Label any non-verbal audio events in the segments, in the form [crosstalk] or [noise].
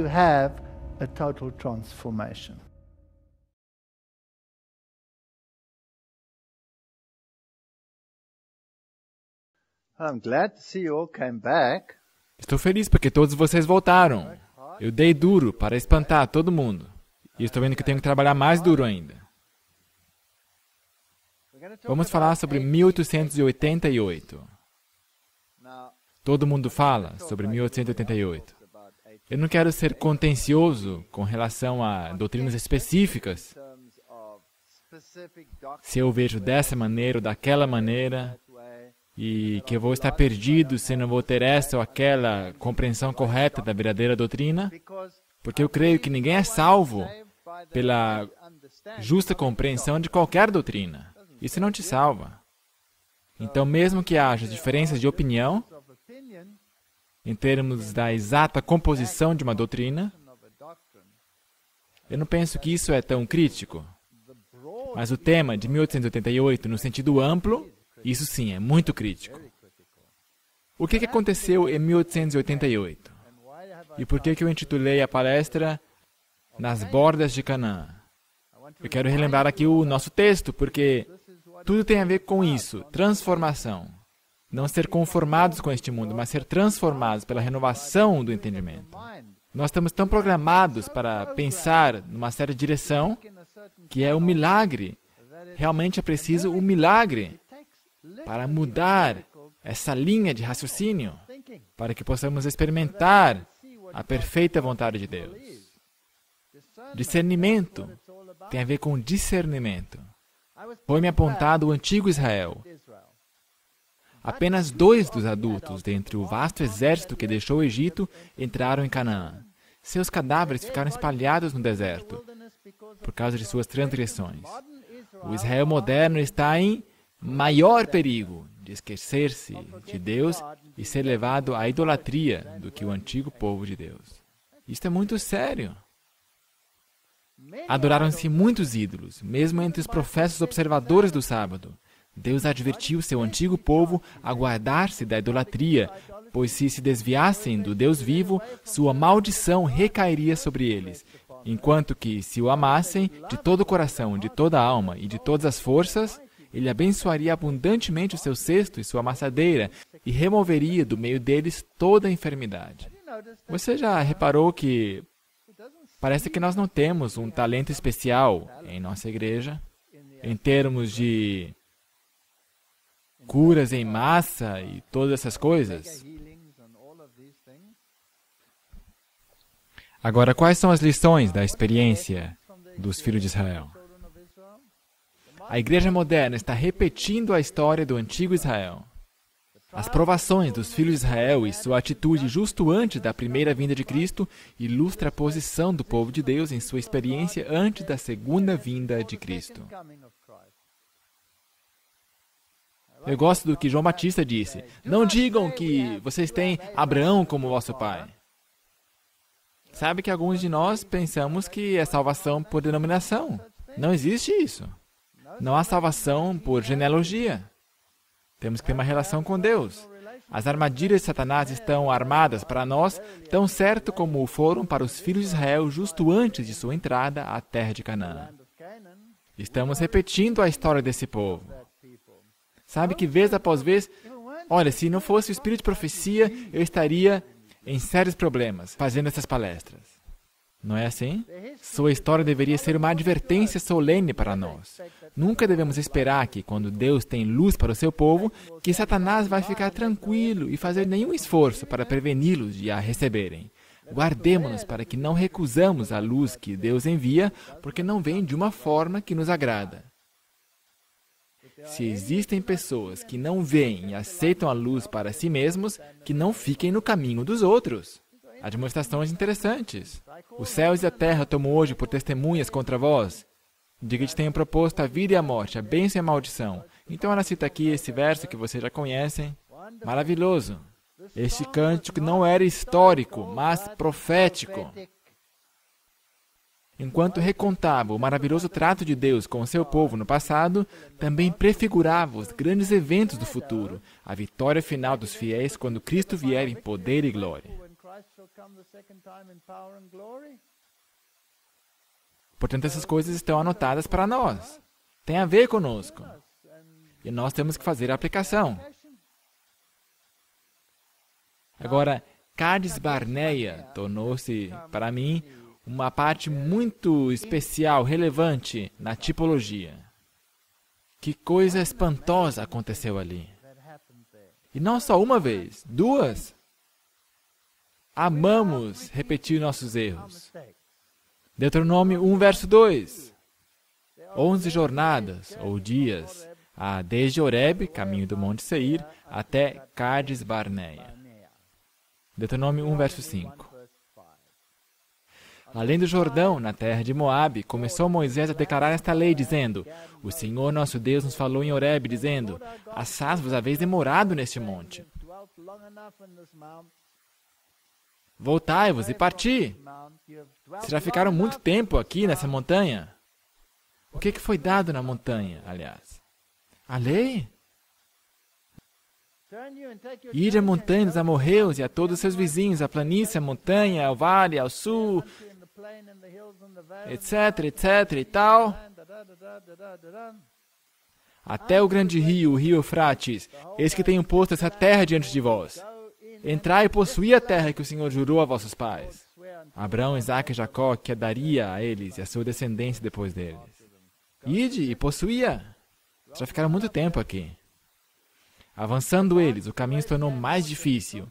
to have a total transformation. I'm glad to see you all came back. Estou feliz porque todos vocês voltaram. Eu dei duro para espantar todo mundo. E estou vendo que tenho que trabalhar mais duro ainda. Vamos falar sobre 1888. Todo mundo fala sobre 1888. Eu não quero ser contencioso com relação a doutrinas específicas. Se eu vejo dessa maneira ou daquela maneira, e que eu vou estar perdido se não vou ter essa ou aquela compreensão correta da verdadeira doutrina, porque eu creio que ninguém é salvo pela justa compreensão de qualquer doutrina. Isso não te salva. Então, mesmo que haja diferenças de opinião, em termos da exata composição de uma doutrina, eu não penso que isso é tão crítico. Mas o tema de 1888, no sentido amplo, isso sim é muito crítico. O que, aconteceu em 1888? E por que, que eu intitulei a palestra Nas Bordas de Canaã? Eu quero relembrar aqui o nosso texto, porque tudo tem a ver com isso transformação. Não ser conformados com este mundo, mas ser transformados pela renovação do entendimento. Nós estamos tão programados para pensar numa certa direção que é um milagre. Realmente é preciso um milagre para mudar essa linha de raciocínio, para que possamos experimentar a perfeita vontade de Deus. Discernimento tem a ver com discernimento. Foi-me apontado o antigo Israel, Apenas dois dos adultos, dentre o vasto exército que deixou o Egito, entraram em Canaã. Seus cadáveres ficaram espalhados no deserto por causa de suas transgressões. O Israel moderno está em maior perigo de esquecer-se de Deus e ser levado à idolatria do que o antigo povo de Deus. Isto é muito sério. Adoraram-se muitos ídolos, mesmo entre os professos observadores do sábado. Deus advertiu seu antigo povo a guardar-se da idolatria, pois se se desviassem do Deus vivo, sua maldição recairia sobre eles. Enquanto que, se o amassem de todo o coração, de toda a alma e de todas as forças, ele abençoaria abundantemente o seu cesto e sua amassadeira e removeria do meio deles toda a enfermidade. Você já reparou que parece que nós não temos um talento especial em nossa igreja em termos de curas em massa e todas essas coisas. Agora, quais são as lições da experiência dos filhos de Israel? A igreja moderna está repetindo a história do antigo Israel. As provações dos filhos de Israel e sua atitude justo antes da primeira vinda de Cristo ilustra a posição do povo de Deus em sua experiência antes da segunda vinda de Cristo. Eu gosto do que João Batista disse. Não digam que vocês têm Abraão como vosso pai. Sabe que alguns de nós pensamos que é salvação por denominação. Não existe isso. Não há salvação por genealogia. Temos que ter uma relação com Deus. As armadilhas de Satanás estão armadas para nós, tão certo como foram para os filhos de Israel justo antes de sua entrada à terra de Canaã. Estamos repetindo a história desse povo. Sabe que vez após vez, olha, se não fosse o espírito de profecia, eu estaria em sérios problemas fazendo essas palestras. Não é assim? Sua história deveria ser uma advertência solene para nós. Nunca devemos esperar que, quando Deus tem luz para o seu povo, que Satanás vai ficar tranquilo e fazer nenhum esforço para preveni-los de a receberem. Guardemos-nos para que não recusamos a luz que Deus envia, porque não vem de uma forma que nos agrada. Se existem pessoas que não veem e aceitam a luz para si mesmos, que não fiquem no caminho dos outros. Há demonstrações interessantes. Os céus e a terra tomam hoje por testemunhas contra vós. Diga que tenho proposto a vida e a morte, a bênção e a maldição. Então ela cita aqui esse verso que vocês já conhecem. Maravilhoso! Este cântico não era histórico, mas profético. Enquanto recontava o maravilhoso trato de Deus com o seu povo no passado, também prefigurava os grandes eventos do futuro, a vitória final dos fiéis quando Cristo vier em poder e glória. Portanto, essas coisas estão anotadas para nós. Tem a ver conosco. E nós temos que fazer a aplicação. Agora, Cades Barneia tornou-se, para mim, uma parte muito especial, relevante na tipologia. Que coisa espantosa aconteceu ali. E não só uma vez, duas. Amamos repetir nossos erros. Deuteronômio 1, verso 2. Onze jornadas ou dias, há ah, desde Horeb, caminho do Monte Seir, até Cades Barneia. Deuteronômio 1, verso 5. Além do Jordão, na terra de Moabe, começou Moisés a declarar esta lei, dizendo: O Senhor nosso Deus nos falou em Horeb, dizendo: Assás vos haveis demorado neste monte. Voltai-vos e parti. Vocês já ficaram muito tempo aqui nessa montanha. O que, que foi dado na montanha, aliás? A lei? Ir a montanha dos amorreus e a todos os seus vizinhos, à planície, à montanha, ao vale, ao sul, etc, etc e tal, até o grande rio, o rio Eufrates, eis que tenho posto essa terra diante de vós. Entrai e possuí a terra que o Senhor jurou a vossos pais, Abraão, Isaque e Jacó, que a daria a eles e a sua descendência depois deles. Ide e possuía. Já ficaram muito tempo aqui. Avançando eles, o caminho se tornou mais difícil.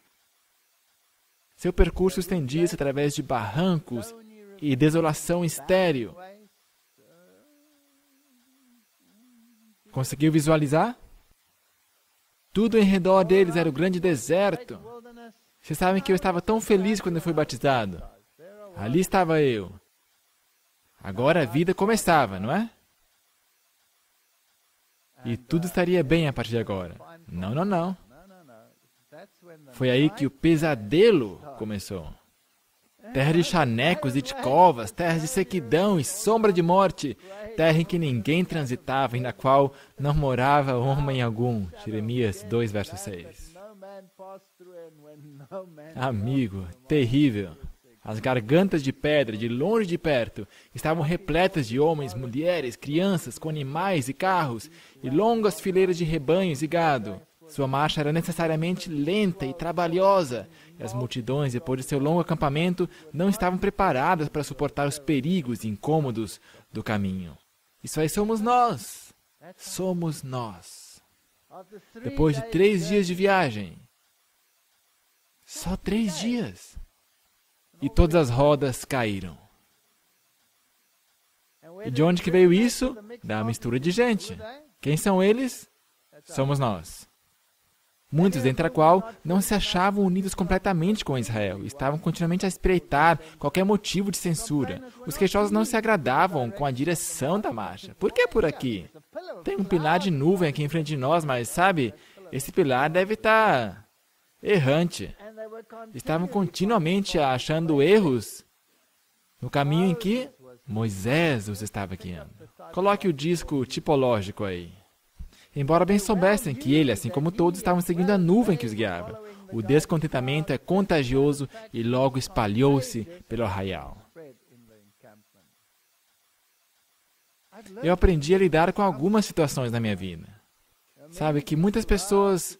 Seu percurso estendia-se através de barrancos e desolação estéreo. Conseguiu visualizar? Tudo em redor deles era o grande deserto. Vocês sabem que eu estava tão feliz quando eu fui batizado. Ali estava eu. Agora a vida começava, não é? E tudo estaria bem a partir de agora. Não, não, não. Foi aí que o pesadelo começou terra de chanecos e de covas, terra de sequidão e sombra de morte, terra em que ninguém transitava e na qual não morava homem algum. Jeremias 2, verso 6. Amigo, terrível. As gargantas de pedra, de longe e de perto, estavam repletas de homens, mulheres, crianças, com animais e carros, e longas fileiras de rebanhos e gado. Sua marcha era necessariamente lenta e trabalhosa, e as multidões, depois de seu longo acampamento, não estavam preparadas para suportar os perigos e incômodos do caminho. Isso aí somos nós! Somos nós! Depois de três dias de viagem, só três dias, e todas as rodas caíram. E de onde que veio isso? Da mistura de gente. Quem são eles? Somos nós muitos dentre a qual não se achavam unidos completamente com Israel, estavam continuamente a espreitar qualquer motivo de censura. Os queixosos não se agradavam com a direção da marcha. Por que por aqui? Tem um pilar de nuvem aqui em frente de nós, mas sabe, esse pilar deve estar tá errante. Estavam continuamente achando erros no caminho em que Moisés os estava guiando. Coloque o disco tipológico aí. Embora bem soubessem que ele, assim como todos, estavam seguindo a nuvem que os guiava, o descontentamento é contagioso e logo espalhou-se pelo arraial. Eu aprendi a lidar com algumas situações na minha vida. Sabe que muitas pessoas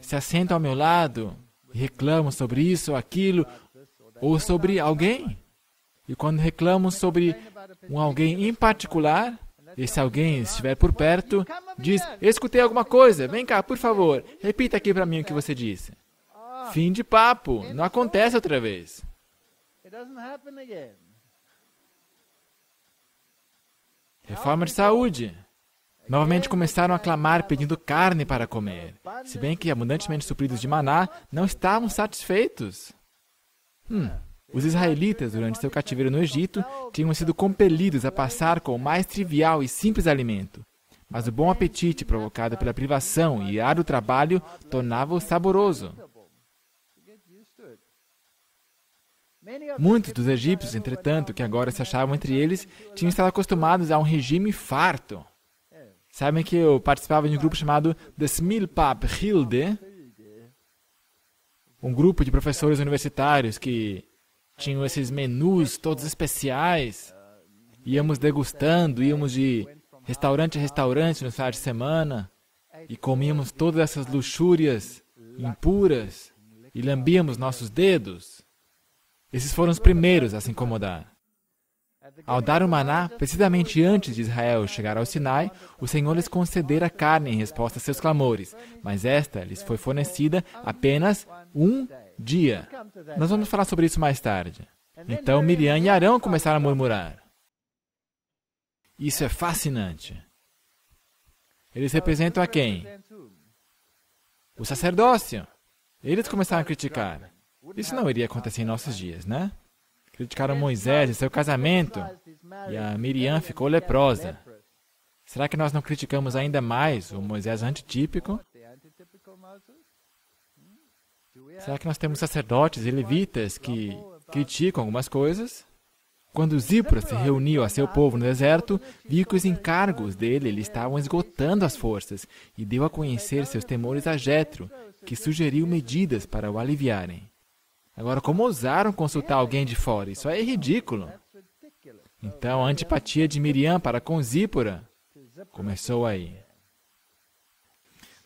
se assentam ao meu lado e reclamam sobre isso ou aquilo, ou sobre alguém. E quando reclamam sobre um alguém em particular, e se alguém estiver por perto, diz: Escutei alguma coisa, vem cá, por favor, repita aqui para mim o que você disse. Fim de papo, não acontece outra vez. Reforma de saúde. Novamente começaram a clamar pedindo carne para comer, se bem que abundantemente supridos de maná, não estavam satisfeitos. Hum, os israelitas, durante seu cativeiro no Egito, tinham sido compelidos a passar com o mais trivial e simples alimento. Mas o bom apetite provocado pela privação e árduo trabalho tornava-o saboroso. Muitos dos egípcios, entretanto, que agora se achavam entre eles, tinham estado acostumados a um regime farto. Sabem que eu participava de um grupo chamado Das Hilde, um grupo de professores universitários que tinham esses menus todos especiais. Íamos degustando, íamos de restaurante a restaurante no final de semana e comíamos todas essas luxúrias impuras e lambíamos nossos dedos. Esses foram os primeiros a se incomodar. Ao dar o maná, precisamente antes de Israel chegar ao Sinai, o Senhor lhes concedera carne em resposta a seus clamores, mas esta lhes foi fornecida apenas um dia. Nós vamos falar sobre isso mais tarde. Então Miriam e Arão começaram a murmurar. Isso é fascinante. Eles representam a quem? O sacerdócio. Eles começaram a criticar. Isso não iria acontecer em nossos dias, né? Criticaram Moisés e seu casamento, e a Miriam ficou leprosa. Será que nós não criticamos ainda mais o Moisés antitípico? Será que nós temos sacerdotes e levitas que criticam algumas coisas? Quando Zípora se reuniu a seu povo no deserto, viu que os encargos dele lhe estavam esgotando as forças e deu a conhecer seus temores a Jetro, que sugeriu medidas para o aliviarem. Agora, como ousaram consultar alguém de fora? Isso é ridículo. Então, a antipatia de Miriam para com Zípora começou aí.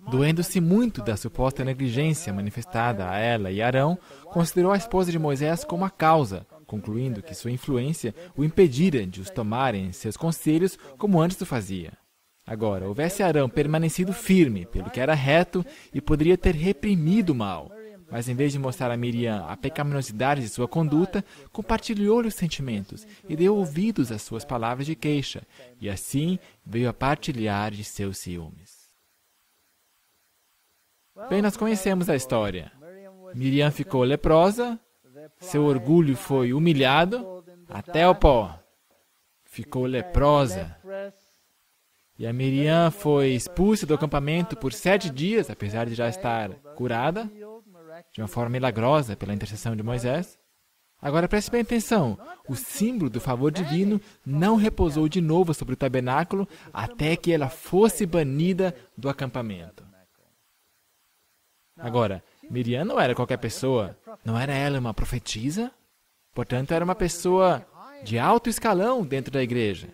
Doendo-se muito da suposta negligência manifestada a ela e Arão, considerou a esposa de Moisés como a causa, concluindo que sua influência o impedira de os tomarem seus conselhos como antes o fazia. Agora, houvesse Arão permanecido firme pelo que era reto e poderia ter reprimido o mal, mas em vez de mostrar a Miriam a pecaminosidade de sua conduta, compartilhou-lhe os sentimentos e deu ouvidos às suas palavras de queixa, e assim veio a partilhar de seus ciúmes. Bem, nós conhecemos a história. Miriam ficou leprosa, seu orgulho foi humilhado até o pó. Ficou leprosa. E a Miriam foi expulsa do acampamento por sete dias, apesar de já estar curada, de uma forma milagrosa pela intercessão de Moisés. Agora preste bem atenção: o símbolo do favor divino não repousou de novo sobre o tabernáculo até que ela fosse banida do acampamento. Agora, Miriam não era qualquer pessoa. Não era ela uma profetisa? Portanto, era uma pessoa de alto escalão dentro da igreja.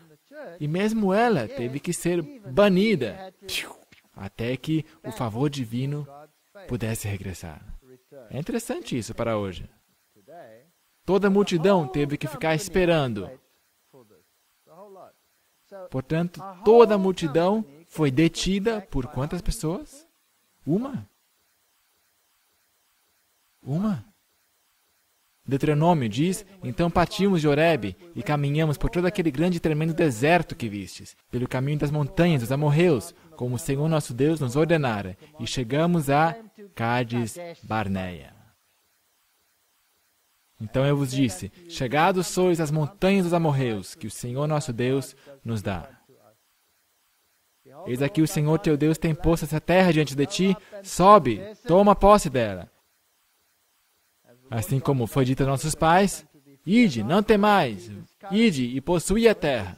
E mesmo ela teve que ser banida até que o favor divino pudesse regressar. É interessante isso para hoje. Toda a multidão teve que ficar esperando. Portanto, toda a multidão foi detida por quantas pessoas? Uma. Uma? Deuteronômio diz: Então partimos de Horebe e caminhamos por todo aquele grande e tremendo deserto que vistes, pelo caminho das montanhas dos amorreus, como o Senhor nosso Deus nos ordenara, e chegamos a Cades Barneia. Então eu vos disse: Chegados sois às montanhas dos amorreus, que o Senhor nosso Deus nos dá. Eis aqui o Senhor teu Deus tem posto essa terra diante de ti, sobe, toma posse dela Assim como foi dito a nossos pais, Ide, não temais, ide e possui a terra.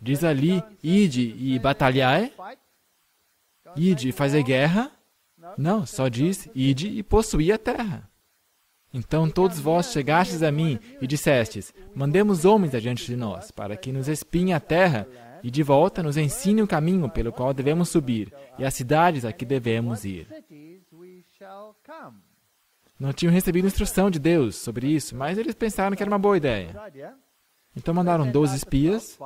Diz ali, ide e batalhai, ide e fazer guerra. Não, só diz, ide e possui a terra. Então todos vós chegastes a mim e dissestes, mandemos homens adiante de nós, para que nos espinhe a terra, e de volta nos ensine o caminho pelo qual devemos subir, e as cidades a que devemos ir. Não tinham recebido instrução de Deus sobre isso, mas eles pensaram que era uma boa ideia. Então mandaram 12 espias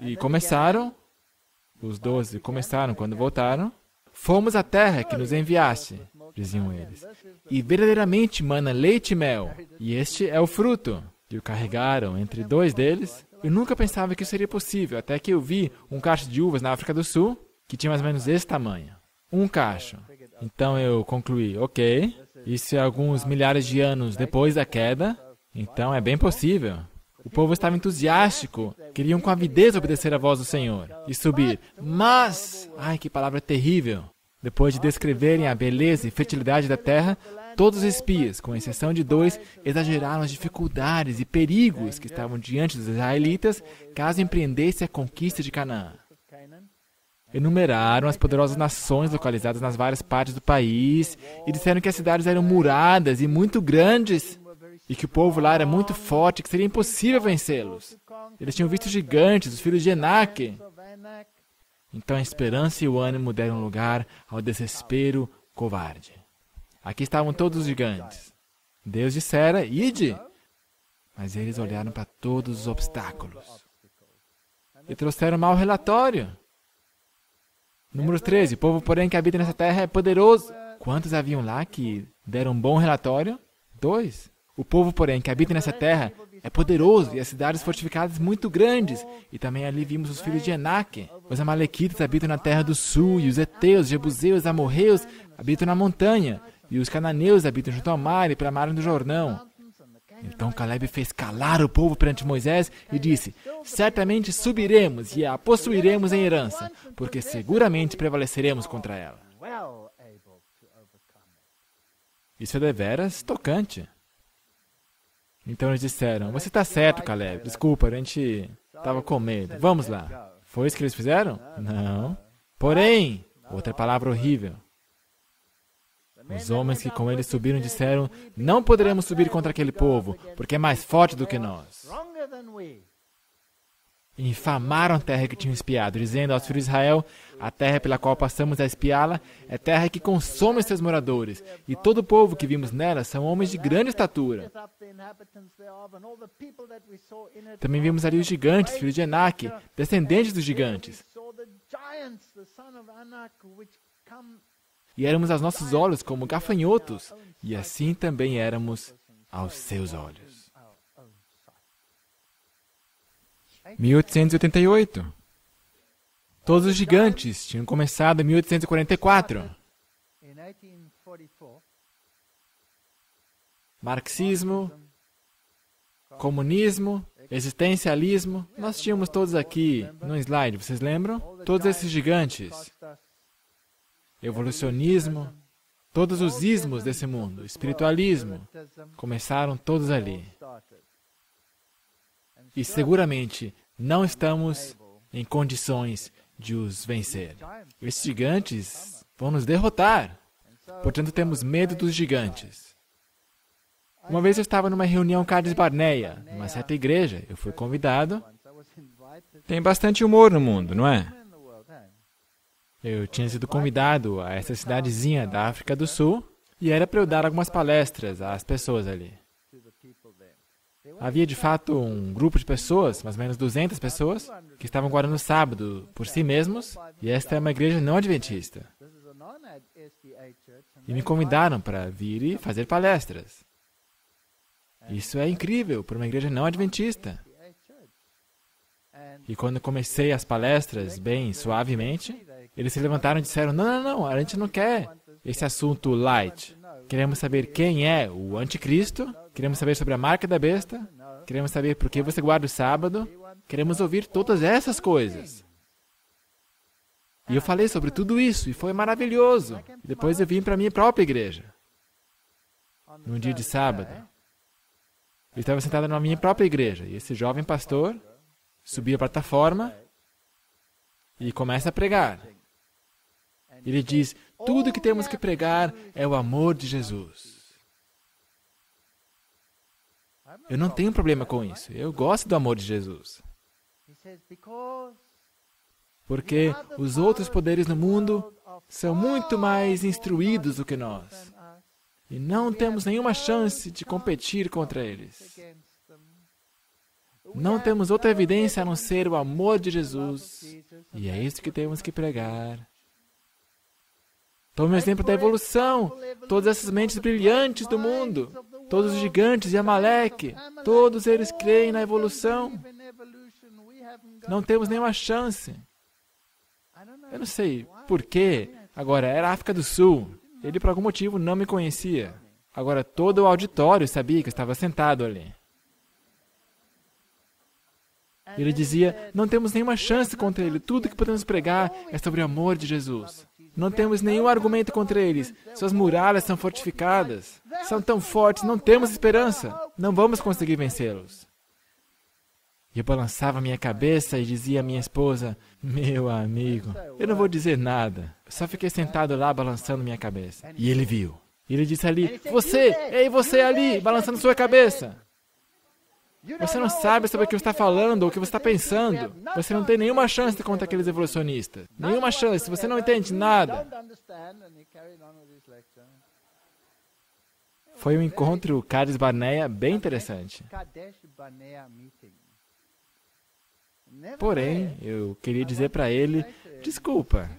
e começaram, os 12 começaram quando voltaram, fomos à terra que nos enviaste, diziam eles, e verdadeiramente mana leite e mel, e este é o fruto. E o carregaram entre dois deles. Eu nunca pensava que isso seria possível, até que eu vi um cacho de uvas na África do Sul que tinha mais ou menos esse tamanho. Um cacho. Então eu concluí, ok, isso é alguns milhares de anos depois da queda, então é bem possível. O povo estava entusiástico, queriam com avidez obedecer à voz do Senhor e subir. Mas, ai que palavra terrível! Depois de descreverem a beleza e fertilidade da terra, todos os espias, com exceção de dois, exageraram as dificuldades e perigos que estavam diante dos israelitas caso empreendesse a conquista de Canaã enumeraram as poderosas nações localizadas nas várias partes do país e disseram que as cidades eram muradas e muito grandes e que o povo lá era muito forte que seria impossível vencê-los. Eles tinham visto gigantes, os filhos de Enaque. Então a esperança e o ânimo deram lugar ao desespero covarde. Aqui estavam todos os gigantes. Deus dissera: Ide! Mas eles olharam para todos os obstáculos e trouxeram um mau relatório. Número 13. O povo, porém, que habita nessa terra é poderoso. Quantos haviam lá que deram um bom relatório? Dois. O povo, porém, que habita nessa terra é poderoso e as cidades fortificadas muito grandes. E também ali vimos os filhos de Enaque. Os Amalequitas habitam na terra do sul, e os Eteus, Jebuseus, Amorreus habitam na montanha, e os Cananeus habitam junto ao mar e pela margem do Jordão. Então Caleb fez calar o povo perante Moisés e disse: Certamente subiremos e a possuiremos em herança, porque seguramente prevaleceremos contra ela. Isso é deveras tocante. Então eles disseram: Você está certo, Caleb. Desculpa, a gente estava com medo. Vamos lá. Foi isso que eles fizeram? Não. Porém, outra palavra horrível. Os homens que com ele subiram disseram: Não poderemos subir contra aquele povo, porque é mais forte do que nós. infamaram a terra que tinham espiado, dizendo aos filhos de Israel: A terra pela qual passamos a espiá-la é terra que consome seus moradores, e todo o povo que vimos nela são homens de grande estatura. Também vimos ali os gigantes, filhos de Anak, descendentes dos gigantes e éramos aos nossos olhos como gafanhotos, e assim também éramos aos seus olhos. 1888 Todos os gigantes tinham começado em 1844. Marxismo, comunismo, existencialismo, nós tínhamos todos aqui no slide, vocês lembram? Todos esses gigantes evolucionismo, todos os ismos desse mundo, espiritualismo, começaram todos ali. E seguramente não estamos em condições de os vencer. Esses gigantes vão nos derrotar. Portanto, temos medo dos gigantes. Uma vez eu estava numa reunião Cádiz Barneia, numa certa igreja. Eu fui convidado. Tem bastante humor no mundo, não é? Eu tinha sido convidado a essa cidadezinha da África do Sul e era para eu dar algumas palestras às pessoas ali. Havia de fato um grupo de pessoas, mais ou menos 200 pessoas, que estavam guardando o sábado por si mesmos, e esta é uma igreja não adventista. E me convidaram para vir e fazer palestras. Isso é incrível para uma igreja não adventista. E quando comecei as palestras bem suavemente, eles se levantaram e disseram: Não, não, não, a gente não quer esse assunto light. Queremos saber quem é o anticristo, queremos saber sobre a marca da besta, queremos saber por que você guarda o sábado, queremos ouvir todas essas coisas. E eu falei sobre tudo isso e foi maravilhoso. E depois eu vim para a minha própria igreja. Num dia de sábado. Eu estava sentado na minha própria igreja e esse jovem pastor subiu a plataforma e começa a pregar. Ele diz: tudo que temos que pregar é o amor de Jesus. Eu não tenho problema com isso. Eu gosto do amor de Jesus. Porque os outros poderes no mundo são muito mais instruídos do que nós. E não temos nenhuma chance de competir contra eles. Não temos outra evidência a não ser o amor de Jesus. E é isso que temos que pregar. Tome o exemplo da evolução. Todas essas mentes brilhantes do mundo, todos os gigantes e Amaleque, todos eles creem na evolução. Não temos nenhuma chance. Eu não sei por quê. Agora, era África do Sul. Ele, por algum motivo, não me conhecia. Agora, todo o auditório sabia que eu estava sentado ali. Ele dizia: Não temos nenhuma chance contra ele. Tudo que podemos pregar é sobre o amor de Jesus. Não temos nenhum argumento contra eles. Suas muralhas são fortificadas. São tão fortes, não temos esperança. Não vamos conseguir vencê-los. E eu balançava minha cabeça e dizia à minha esposa: Meu amigo, eu não vou dizer nada. Eu só fiquei sentado lá balançando minha cabeça. E ele viu. E ele disse ali: Você, ei, você ali, balançando sua cabeça. Você não sabe sobre o que você está falando ou o que você está pensando. Você não tem nenhuma chance contra aqueles evolucionistas. Nenhuma chance, você não entende nada. Foi um encontro Kadesh Barnea bem interessante. Porém, eu queria dizer para ele: desculpa.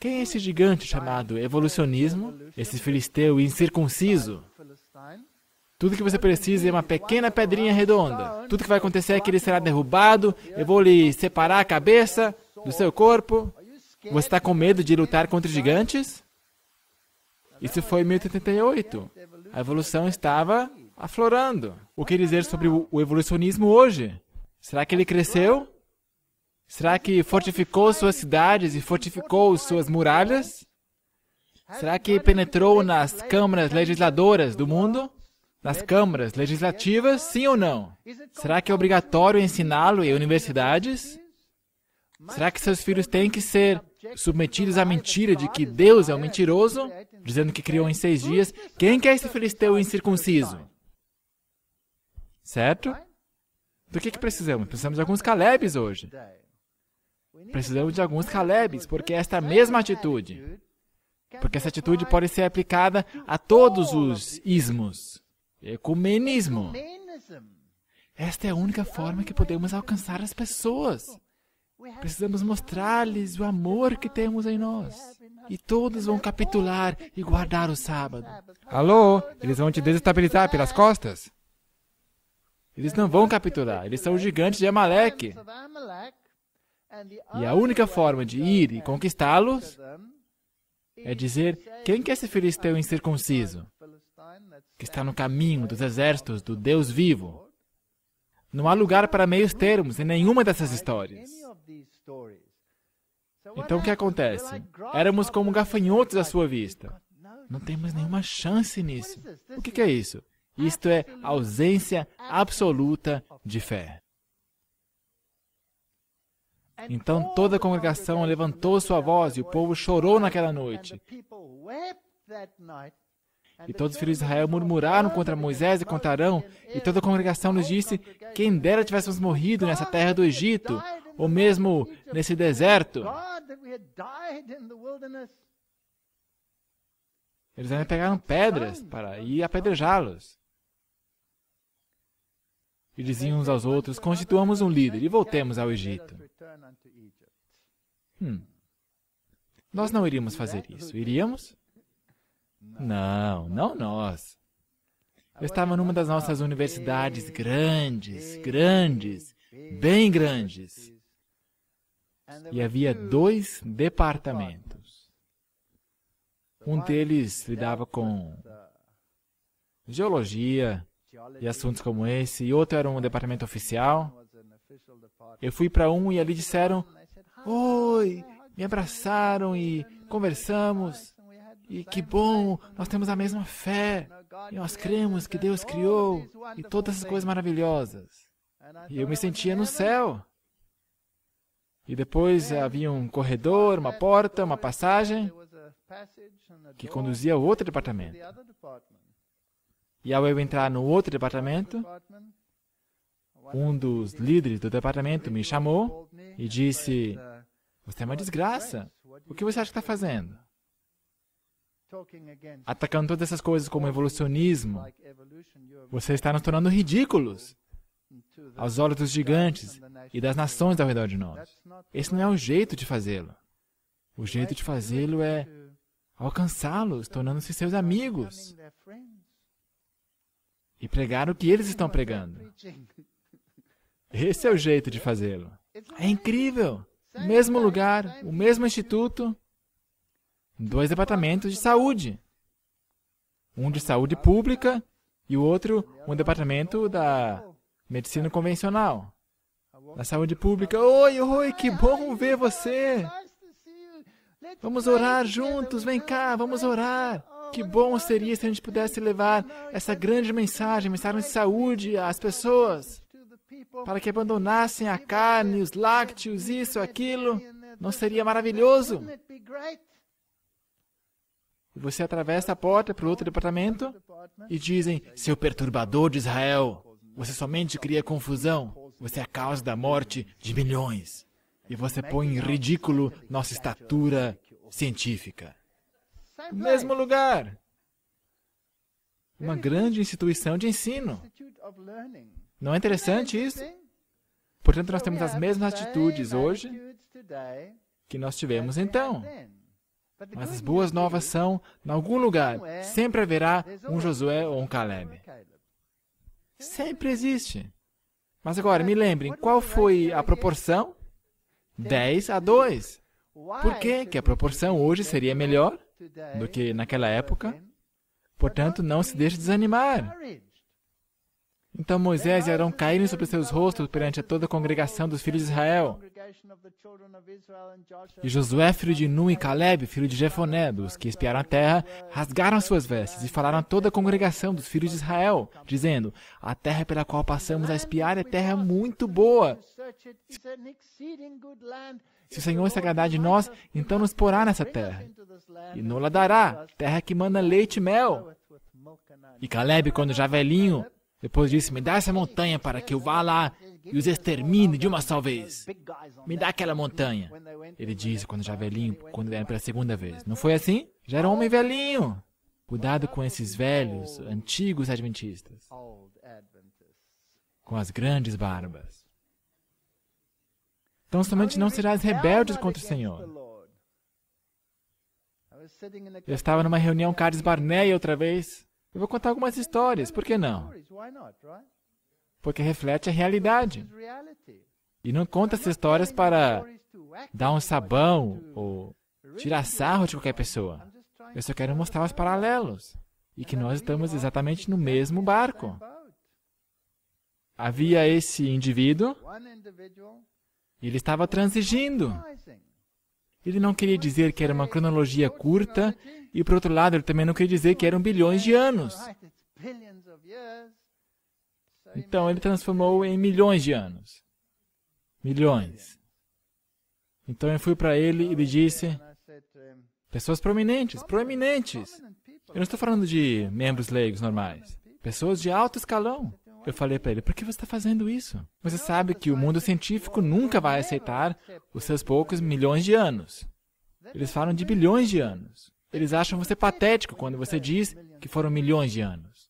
Quem é esse gigante chamado evolucionismo, esse filisteu incircunciso? Tudo que você precisa é uma pequena pedrinha redonda. Tudo que vai acontecer é que ele será derrubado, eu vou lhe separar a cabeça do seu corpo. Você está com medo de lutar contra gigantes? Isso foi em 1088. A evolução estava aflorando. O que dizer sobre o evolucionismo hoje? Será que ele cresceu? Será que fortificou suas cidades e fortificou suas muralhas? Será que penetrou nas câmaras legisladoras do mundo? nas câmaras legislativas, sim ou não? Será que é obrigatório ensiná-lo em universidades? Será que seus filhos têm que ser submetidos à mentira de que Deus é um mentiroso, dizendo que criou em seis dias? Quem quer é esse filisteu incircunciso? Certo? Do que, que precisamos? Precisamos de alguns Calebes hoje. Precisamos de alguns Calebes, porque esta mesma atitude, porque essa atitude pode ser aplicada a todos os ismos. Ecumenismo. Esta é a única forma que podemos alcançar as pessoas. Precisamos mostrar-lhes o amor que temos em nós. E todos vão capitular e guardar o sábado. Alô, eles vão te desestabilizar pelas costas. Eles não vão capitular, eles são os gigantes de Amaleque. E a única forma de ir e conquistá-los é dizer: quem que é esse filisteu incircunciso? que está no caminho dos exércitos do Deus vivo. Não há lugar para meios termos em nenhuma dessas histórias. Então o que acontece? Éramos como gafanhotos à sua vista. Não temos nenhuma chance nisso. O que é isso? Isto é ausência absoluta de fé. Então toda a congregação levantou sua voz e o povo chorou naquela noite. E todos os filhos de Israel murmuraram contra Moisés e contra Arão, e toda a congregação nos disse: Quem dera tivéssemos morrido nessa terra do Egito, ou mesmo nesse deserto. Eles ainda pegaram pedras para ir apedrejá-los. E diziam uns aos outros: Constituamos um líder e voltemos ao Egito. Hum. Nós não iríamos fazer isso, iríamos? Não, não nós. Eu estava numa das nossas universidades grandes, grandes, bem grandes. E havia dois departamentos. Um deles lidava com geologia e assuntos como esse, e outro era um departamento oficial. Eu fui para um e ali disseram: Oi! Me abraçaram e conversamos. E que bom, nós temos a mesma fé. E nós cremos que Deus criou e todas essas coisas maravilhosas. E eu me sentia no céu. E depois havia um corredor, uma porta, uma passagem que conduzia a outro departamento. E ao eu entrar no outro departamento, um dos líderes do departamento me chamou e disse: Você é uma desgraça. O que você acha que está fazendo? atacando todas essas coisas como evolucionismo, você está nos tornando ridículos aos olhos dos gigantes e das nações ao redor de nós. Esse não é o jeito de fazê-lo. O jeito de fazê-lo é alcançá-los, tornando-se seus amigos e pregar o que eles estão pregando. Esse é o jeito de fazê-lo. É incrível! O mesmo lugar, o mesmo instituto, dois departamentos de saúde. Um de saúde pública e o outro, um departamento da medicina convencional. da saúde pública. Oi, oi, que bom ver você! Vamos orar juntos, vem cá, vamos orar. Que bom seria se a gente pudesse levar essa grande mensagem, mensagem de saúde às pessoas, para que abandonassem a carne, os lácteos, isso, aquilo. Não seria maravilhoso? Você atravessa a porta para o outro departamento e dizem: Seu perturbador de Israel, você somente cria confusão, você é a causa da morte de milhões. E você põe em ridículo nossa estatura científica. No mesmo lugar, uma grande instituição de ensino. Não é interessante isso? Portanto, nós temos as mesmas atitudes hoje que nós tivemos então. Mas as boas novas né? são, em algum lugar, é, sempre haverá um Josué ou um Caleb. Sempre existe. Mas agora, me lembrem, qual foi a proporção? 10 a 2. Por que, que a proporção hoje seria melhor do que naquela época? Portanto, não se deixe desanimar. Então Moisés e Arão caíram sobre seus rostos perante toda a congregação dos filhos de Israel. E Josué, filho de Nun, e Caleb, filho de Jefoné, dos que espiaram a terra, rasgaram suas vestes e falaram a toda a congregação dos filhos de Israel, dizendo: A terra pela qual passamos a espiar é terra muito boa. Se o Senhor se agradar de nós, então nos porá nessa terra. E nos la dará, terra que manda leite e mel. E Caleb, quando já velhinho, depois disse: Me dá essa montanha para que eu vá lá e os extermine de uma só vez. Me dá aquela montanha. Ele disse quando já velhinho, quando era pela segunda vez. Não foi assim? Já era um homem velhinho. Cuidado com esses velhos, antigos adventistas. Com as grandes barbas. Então somente não serás rebeldes contra o Senhor. Eu estava numa reunião Cades Barnea outra vez. Eu vou contar algumas histórias, por que não? Porque reflete a realidade. E não conta essas histórias para dar um sabão ou tirar sarro de qualquer pessoa. Eu só quero mostrar os paralelos e que nós estamos exatamente no mesmo barco. Havia esse indivíduo e ele estava transigindo. Ele não queria dizer que era uma cronologia curta e por outro lado, ele também não queria dizer que eram bilhões de anos. Então ele transformou em milhões de anos. Milhões. Então eu fui para ele e lhe disse: pessoas prominentes, proeminentes. Eu não estou falando de membros leigos normais, pessoas de alto escalão. Eu falei para ele: por que você está fazendo isso? Você sabe que o mundo científico nunca vai aceitar os seus poucos milhões de anos. Eles falam de bilhões de anos. Eles acham você patético quando você diz que foram milhões de anos.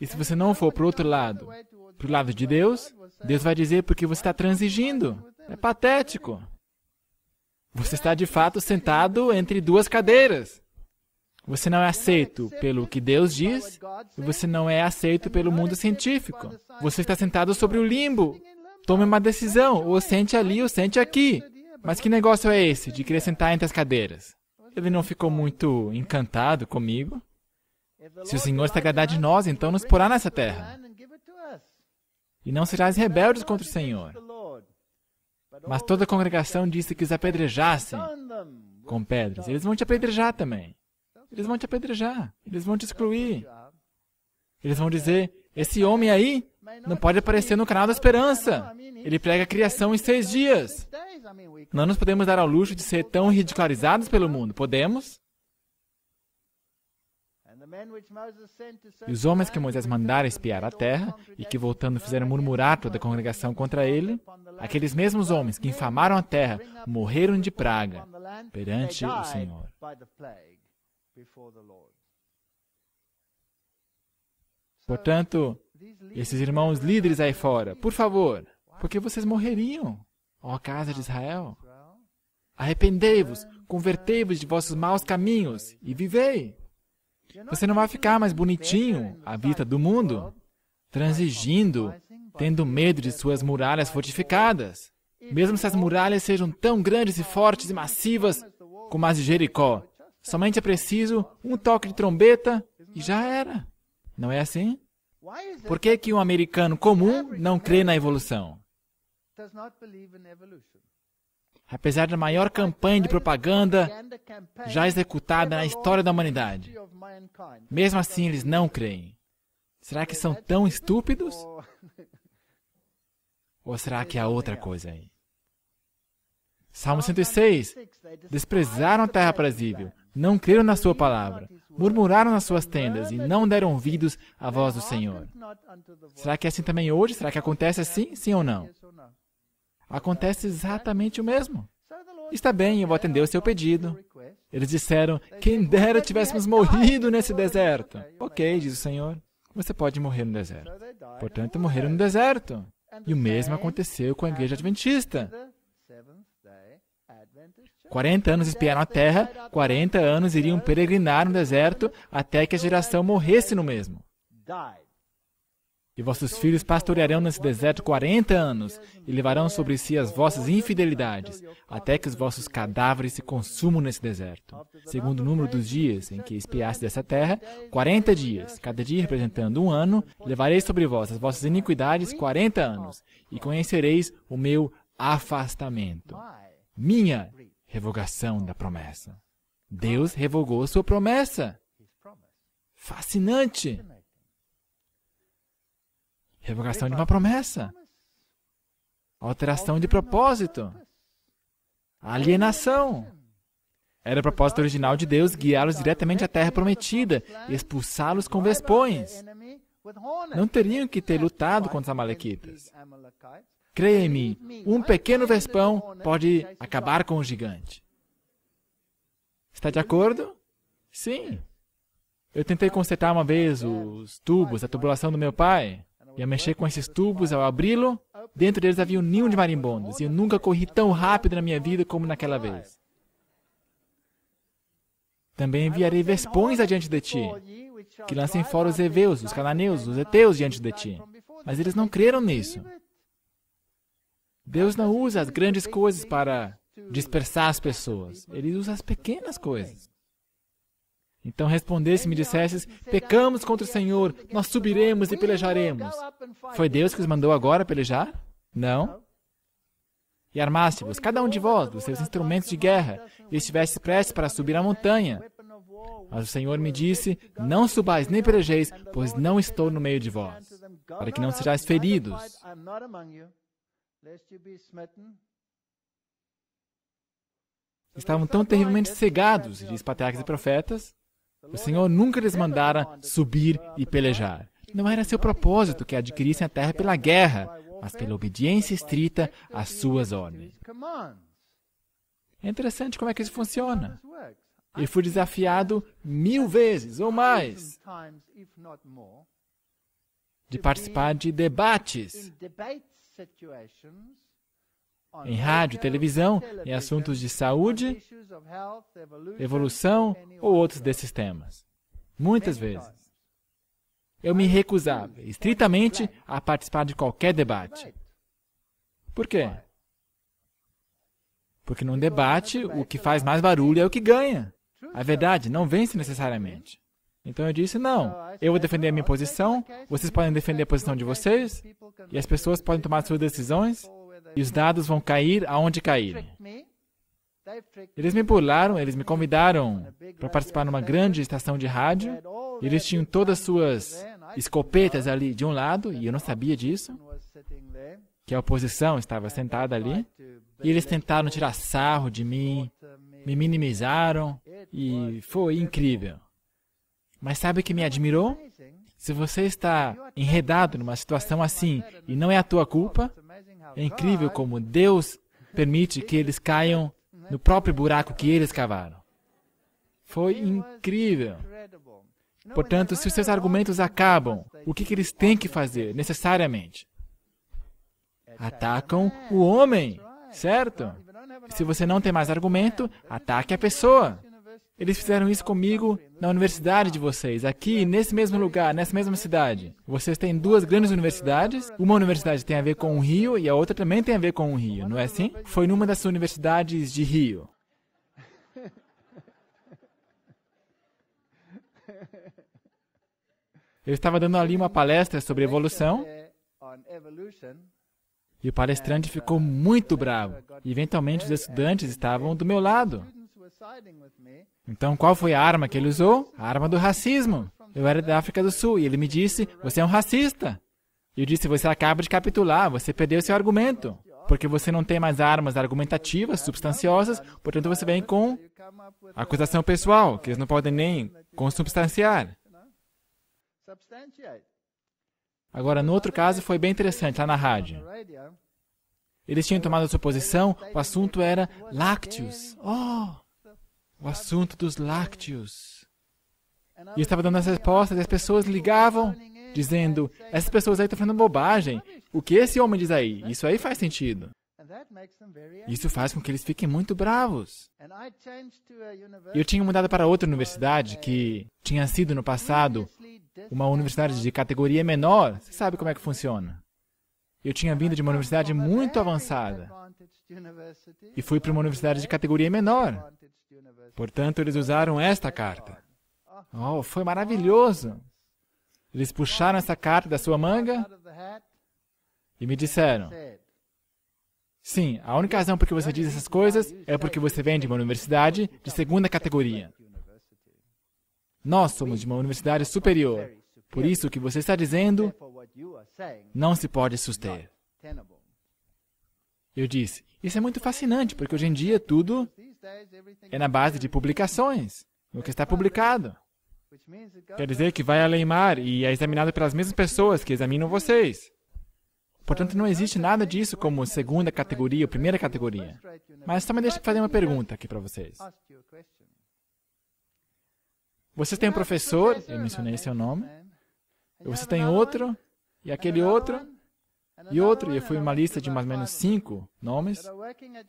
E se você não for para o outro lado, para o lado de Deus, Deus vai dizer porque você está transigindo. É patético. Você está de fato sentado entre duas cadeiras. Você não é aceito pelo que Deus diz e você não é aceito pelo mundo científico. Você está sentado sobre o limbo. Tome uma decisão, ou sente ali ou sente aqui. Mas que negócio é esse de querer sentar entre as cadeiras? Ele não ficou muito encantado comigo. Se o Senhor está agradar de nós, então nos porá nessa terra. E não serás rebeldes contra o Senhor. Mas toda a congregação disse que os apedrejassem com pedras. Eles vão te apedrejar também. Eles vão te apedrejar. Eles vão te excluir. Eles vão dizer: Esse homem aí não pode é aparecer no canal da é esperança. Ele prega a criação em seis dias. Não nos podemos dar ao luxo de ser tão ridicularizados pelo mundo. Podemos? E os homens que Moisés mandara espiar a terra, e que voltando fizeram murmurar toda a congregação contra ele, aqueles mesmos homens que infamaram a terra, morreram de praga perante o Senhor. Portanto, esses irmãos líderes aí fora, por favor, porque vocês morreriam, ó casa de Israel. Arrependei-vos, convertei-vos de vossos maus caminhos e vivei. Você não vai ficar mais bonitinho à vista do mundo, transigindo, tendo medo de suas muralhas fortificadas. Mesmo se as muralhas sejam tão grandes e fortes e massivas como as de Jericó, somente é preciso um toque de trombeta e já era. Não é assim? Por que, que um americano comum não crê na evolução? Apesar da maior campanha de propaganda já executada na história da humanidade, mesmo assim eles não creem. Será que são tão estúpidos? Ou será que há outra coisa aí? Salmo 106. Desprezaram a terra prazível, não creram na sua palavra murmuraram nas suas tendas e não deram ouvidos à voz do Senhor. Será que é assim também hoje? Será que acontece assim? Sim ou não? Acontece exatamente o mesmo. Está bem, eu vou atender o seu pedido. Eles disseram: Quem dera tivéssemos morrido nesse deserto. Ok, diz o Senhor, você pode morrer no deserto. Portanto, morreram no deserto. E o mesmo aconteceu com a igreja adventista 40 anos espiaram a terra, 40 anos iriam peregrinar no deserto até que a geração morresse no mesmo. E vossos filhos pastorearão nesse deserto 40 anos e levarão sobre si as vossas infidelidades, até que os vossos cadáveres se consumam nesse deserto. Segundo o número dos dias em que espiaste dessa terra, 40 dias, cada dia representando um ano, levarei sobre vós as vossas iniquidades 40 anos e conhecereis o meu afastamento. Minha revogação da promessa. Deus revogou sua promessa. Fascinante! Revogação de uma promessa. Alteração de propósito. Alienação. Era o propósito original de Deus guiá-los diretamente à terra prometida e expulsá-los com vespões. Não teriam que ter lutado contra os amalequitas. Creia em mim, um pequeno vespão pode acabar com o gigante. Está de acordo? Sim. Eu tentei consertar uma vez os tubos, a tubulação do meu pai. Eu mexer com esses tubos ao abri-lo. Dentro deles havia um ninho de marimbondos. E eu nunca corri tão rápido na minha vida como naquela vez. Também enviarei vespões adiante de ti, que lancem fora os heveus, os cananeus, os heteus diante de ti. Mas eles não creram nisso. Deus não usa as grandes coisas para dispersar as pessoas, ele usa as pequenas coisas. Então respondesse e me dissesse: Pecamos contra o Senhor, nós subiremos e pelejaremos. Foi Deus que os mandou agora pelejar? Não. E armasse vos cada um de vós, dos seus instrumentos de guerra, e estivesse prestes para subir a montanha. Mas o Senhor me disse: Não subais nem pelejeis, pois não estou no meio de vós, para que não sejais feridos estavam tão terrivelmente cegados, diz Patriarcas e Profetas, o Senhor nunca lhes mandara subir e pelejar. Não era seu propósito que adquirissem a terra pela guerra, mas pela obediência estrita às suas ordens. É interessante como é que isso funciona. Eu fui desafiado mil vezes ou mais de participar de debates em rádio, televisão, em assuntos de saúde, evolução ou outros desses temas. Muitas vezes. Eu me recusava estritamente a participar de qualquer debate. Por quê? Porque num debate, o que faz mais barulho é o que ganha. A verdade não vence necessariamente. Então eu disse: não, então, eu vou é, defender a minha é posição, é vocês podem defender a posição de vocês, e as pessoas podem tomar suas decisões, e os dados vão cair aonde caírem. Eles me burlaram, eles me convidaram para participar numa grande estação de rádio, e eles tinham todas suas escopetas ali de um lado, e eu não sabia disso, que a oposição estava sentada ali, e eles tentaram tirar sarro de mim, me minimizaram, e foi incrível. Mas sabe o que me admirou? Se você está enredado numa situação assim e não é a tua culpa, é incrível como Deus permite que eles caiam no próprio buraco que eles cavaram. Foi incrível. Portanto, se os seus argumentos acabam, o que, que eles têm que fazer, necessariamente? Atacam o homem, certo? Se você não tem mais argumento, ataque a pessoa. Eles fizeram isso comigo na universidade de vocês, aqui, nesse mesmo lugar, nessa mesma cidade. Vocês têm duas grandes universidades. Uma universidade tem a ver com o Rio e a outra também tem a ver com o Rio, não é assim? Foi numa das universidades de Rio. Eu estava dando ali uma palestra sobre evolução e o palestrante ficou muito bravo. E eventualmente os estudantes estavam do meu lado. Então, qual foi a arma que ele usou? A arma do racismo. Eu era da África do Sul e ele me disse: Você é um racista. E eu disse: Você acaba de capitular, você perdeu seu argumento. Porque você não tem mais armas argumentativas, substanciosas, portanto você vem com acusação pessoal, que eles não podem nem consubstanciar. Agora, no outro caso, foi bem interessante, lá na rádio. Eles tinham tomado a sua posição, o assunto era lácteos. Oh! o assunto dos lácteos. E eu estava dando as respostas e as pessoas ligavam dizendo: essas pessoas aí estão fazendo bobagem. O que esse homem diz aí? Isso aí faz sentido. Isso faz com que eles fiquem muito bravos. Eu tinha mudado para outra universidade que tinha sido no passado uma universidade de categoria menor. Você sabe como é que funciona? Eu tinha vindo de uma universidade muito avançada e fui para uma universidade de categoria menor. Portanto, eles usaram esta carta. Oh, foi maravilhoso! Eles puxaram essa carta da sua manga e me disseram: Sim, a única razão por que você diz essas coisas é porque você vem de uma universidade de segunda categoria. Nós somos de uma universidade superior. Por isso, o que você está dizendo não se pode suster. Eu disse: Isso é muito fascinante, porque hoje em dia tudo é na base de publicações, no que está publicado. Quer dizer que vai a Leimar e é examinado pelas mesmas pessoas que examinam vocês. Portanto, não existe nada disso como segunda categoria ou primeira categoria. Mas só me deixa fazer uma pergunta aqui para vocês. Vocês têm um professor, eu mencionei seu nome, você tem outro, e aquele outro, e outro, e eu fui uma lista de mais ou menos cinco nomes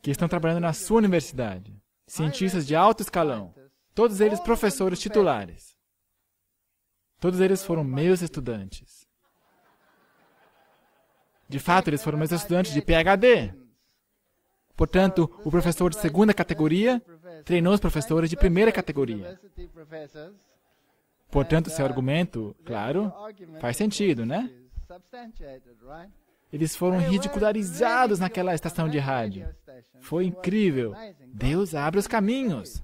que estão trabalhando na sua universidade cientistas de alto escalão, todos eles tá professores titulares. Todos eles foram meus tá estudantes. De fato, eles foram meus é estudantes de PhD. Né, Portanto, o professor de segunda categoria treinou os tá professores de primeira categoria. Portanto, seu uh, argumento, claro, faz sentido, né? Eles foram ridicularizados naquela estação de rádio. Foi incrível. Deus abre os caminhos.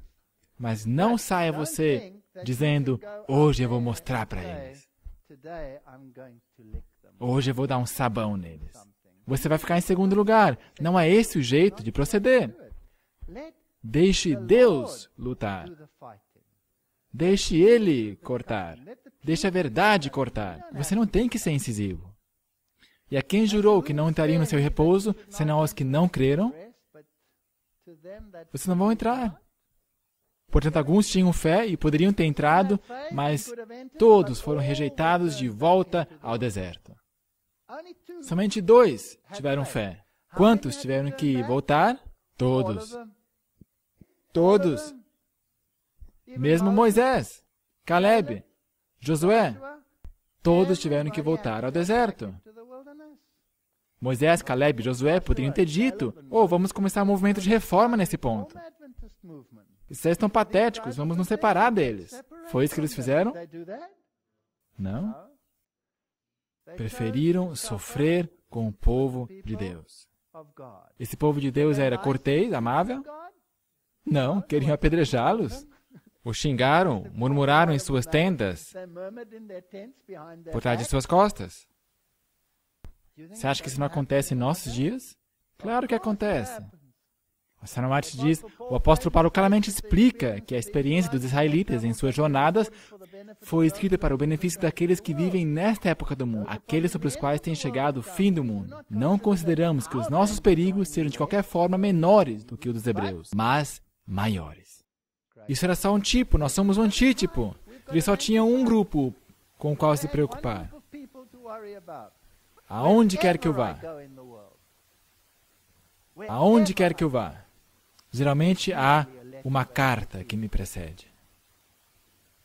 Mas não saia você dizendo: oh, Hoje eu vou mostrar para eles. Hoje eu vou dar um sabão neles. Você vai ficar em segundo lugar. Não é esse o jeito de proceder. Deixe Deus lutar. Deixe Ele cortar. Deixe a verdade cortar. Você não tem que ser incisivo. E a quem jurou que não entrariam no seu repouso, senão aos que não creram, vocês não vão entrar. Portanto, alguns tinham fé e poderiam ter entrado, mas todos foram rejeitados de volta ao deserto. Somente dois tiveram fé. Quantos tiveram que voltar? Todos. Todos. Mesmo Moisés, Caleb, Josué, todos tiveram que voltar ao deserto. Moisés, Caleb e Josué poderiam ter dito: ou oh, vamos começar um movimento de reforma nesse ponto. Vocês estão patéticos, vamos nos separar deles. Foi isso que eles fizeram? Não. Preferiram sofrer com o povo de Deus. Esse povo de Deus era cortês, amável? Não, queriam apedrejá-los. Os xingaram, murmuraram em suas tendas, por trás de suas costas. É Você acha que isso não acontece né? em nossos dias? Claro que acontece. É, o Sarmati diz, o apóstolo Paulo claramente explica que a né? experiência dos israelitas é em suas jornadas foi escrita para o benefício daqueles que vivem nesta época do mundo, aqueles sobre os quais tem chegado o fim do mundo. Não consideramos que os nossos perigos sejam de qualquer forma menores do que os dos hebreus, mas maiores. Isso era só um tipo, nós somos um antítipo. Ele só tinha um grupo com o qual se preocupar aonde quer que eu vá, aonde quer que eu vá, geralmente há uma carta que me precede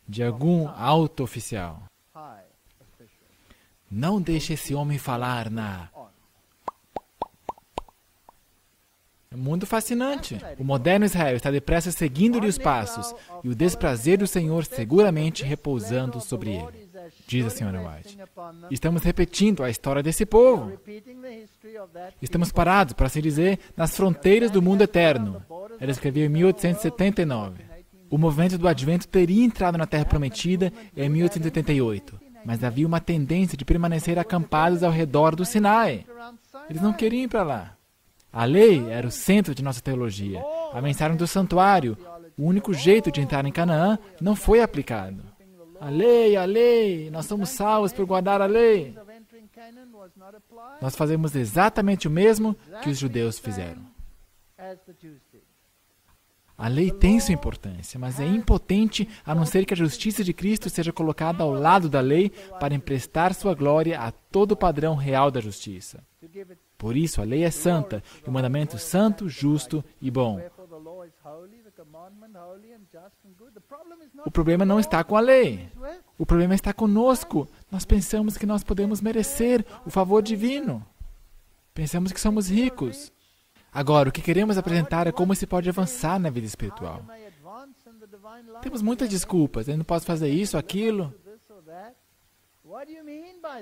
de algum alto oficial. Não deixe esse homem falar na. É um mundo fascinante. O moderno Israel está depressa seguindo-lhe os passos, e o desprazer do Senhor seguramente repousando sobre ele diz a senhora White. Estamos repetindo a história desse povo. Estamos parados, para se assim dizer, nas fronteiras do mundo eterno. Ela escreveu em 1879. O movimento do Advento teria entrado na Terra Prometida em 1888, mas havia uma tendência de permanecer acampados ao redor do Sinai. Eles não queriam ir para lá. A lei era o centro de nossa teologia. A mensagem do santuário, o único jeito de entrar em Canaã, não foi aplicado. A lei, a lei, nós somos salvos por guardar a lei. Nós fazemos exatamente o mesmo que os judeus fizeram. A lei tem sua importância, mas é impotente a não ser que a justiça de Cristo seja colocada ao lado da lei para emprestar sua glória a todo o padrão real da justiça. Por isso, a lei é santa, e o mandamento é santo, justo e bom. O problema não está com a lei. O problema está conosco. Nós pensamos que nós podemos merecer o favor divino. Pensamos que somos ricos. Agora, o que queremos apresentar é como se pode avançar na vida espiritual. Temos muitas desculpas. Eu não posso fazer isso, aquilo.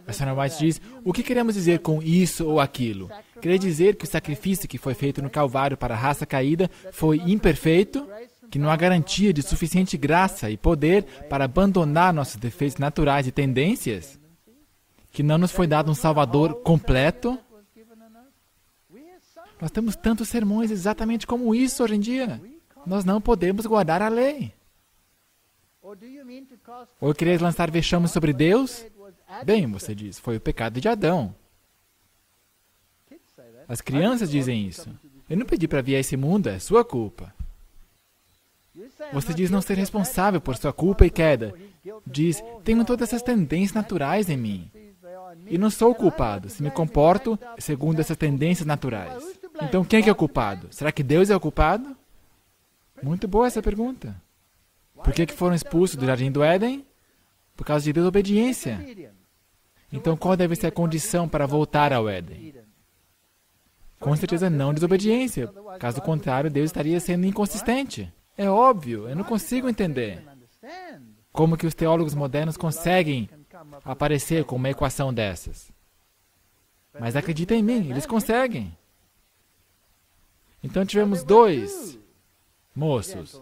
A senhora White diz: O que queremos dizer com isso ou aquilo? Quer dizer que o sacrifício que foi feito no Calvário para a raça caída foi imperfeito? que não há garantia de suficiente graça e poder para abandonar nossos defeitos naturais e tendências, que não nos foi dado um Salvador completo. Nós temos tantos sermões exatamente como isso hoje em dia. Nós não podemos guardar a lei. Ou querer lançar vexame sobre Deus? Bem, você diz, foi o pecado de Adão. As crianças dizem isso. Eu não pedi para vir a esse mundo, é sua culpa. Você diz não ser responsável por sua culpa e queda. Diz: tenho todas essas tendências naturais em mim. E não sou culpado se me comporto segundo essas tendências naturais. Então quem é que é o culpado? Será que Deus é o culpado? Muito boa essa pergunta. Por que, que foram expulsos do jardim do Éden? Por causa de desobediência. Então qual deve ser a condição para voltar ao Éden? Com certeza não desobediência. Caso contrário, Deus estaria sendo inconsistente. É óbvio, eu não consigo entender como que os teólogos modernos conseguem aparecer com uma equação dessas. Mas acredita em mim, eles conseguem. Então tivemos dois moços.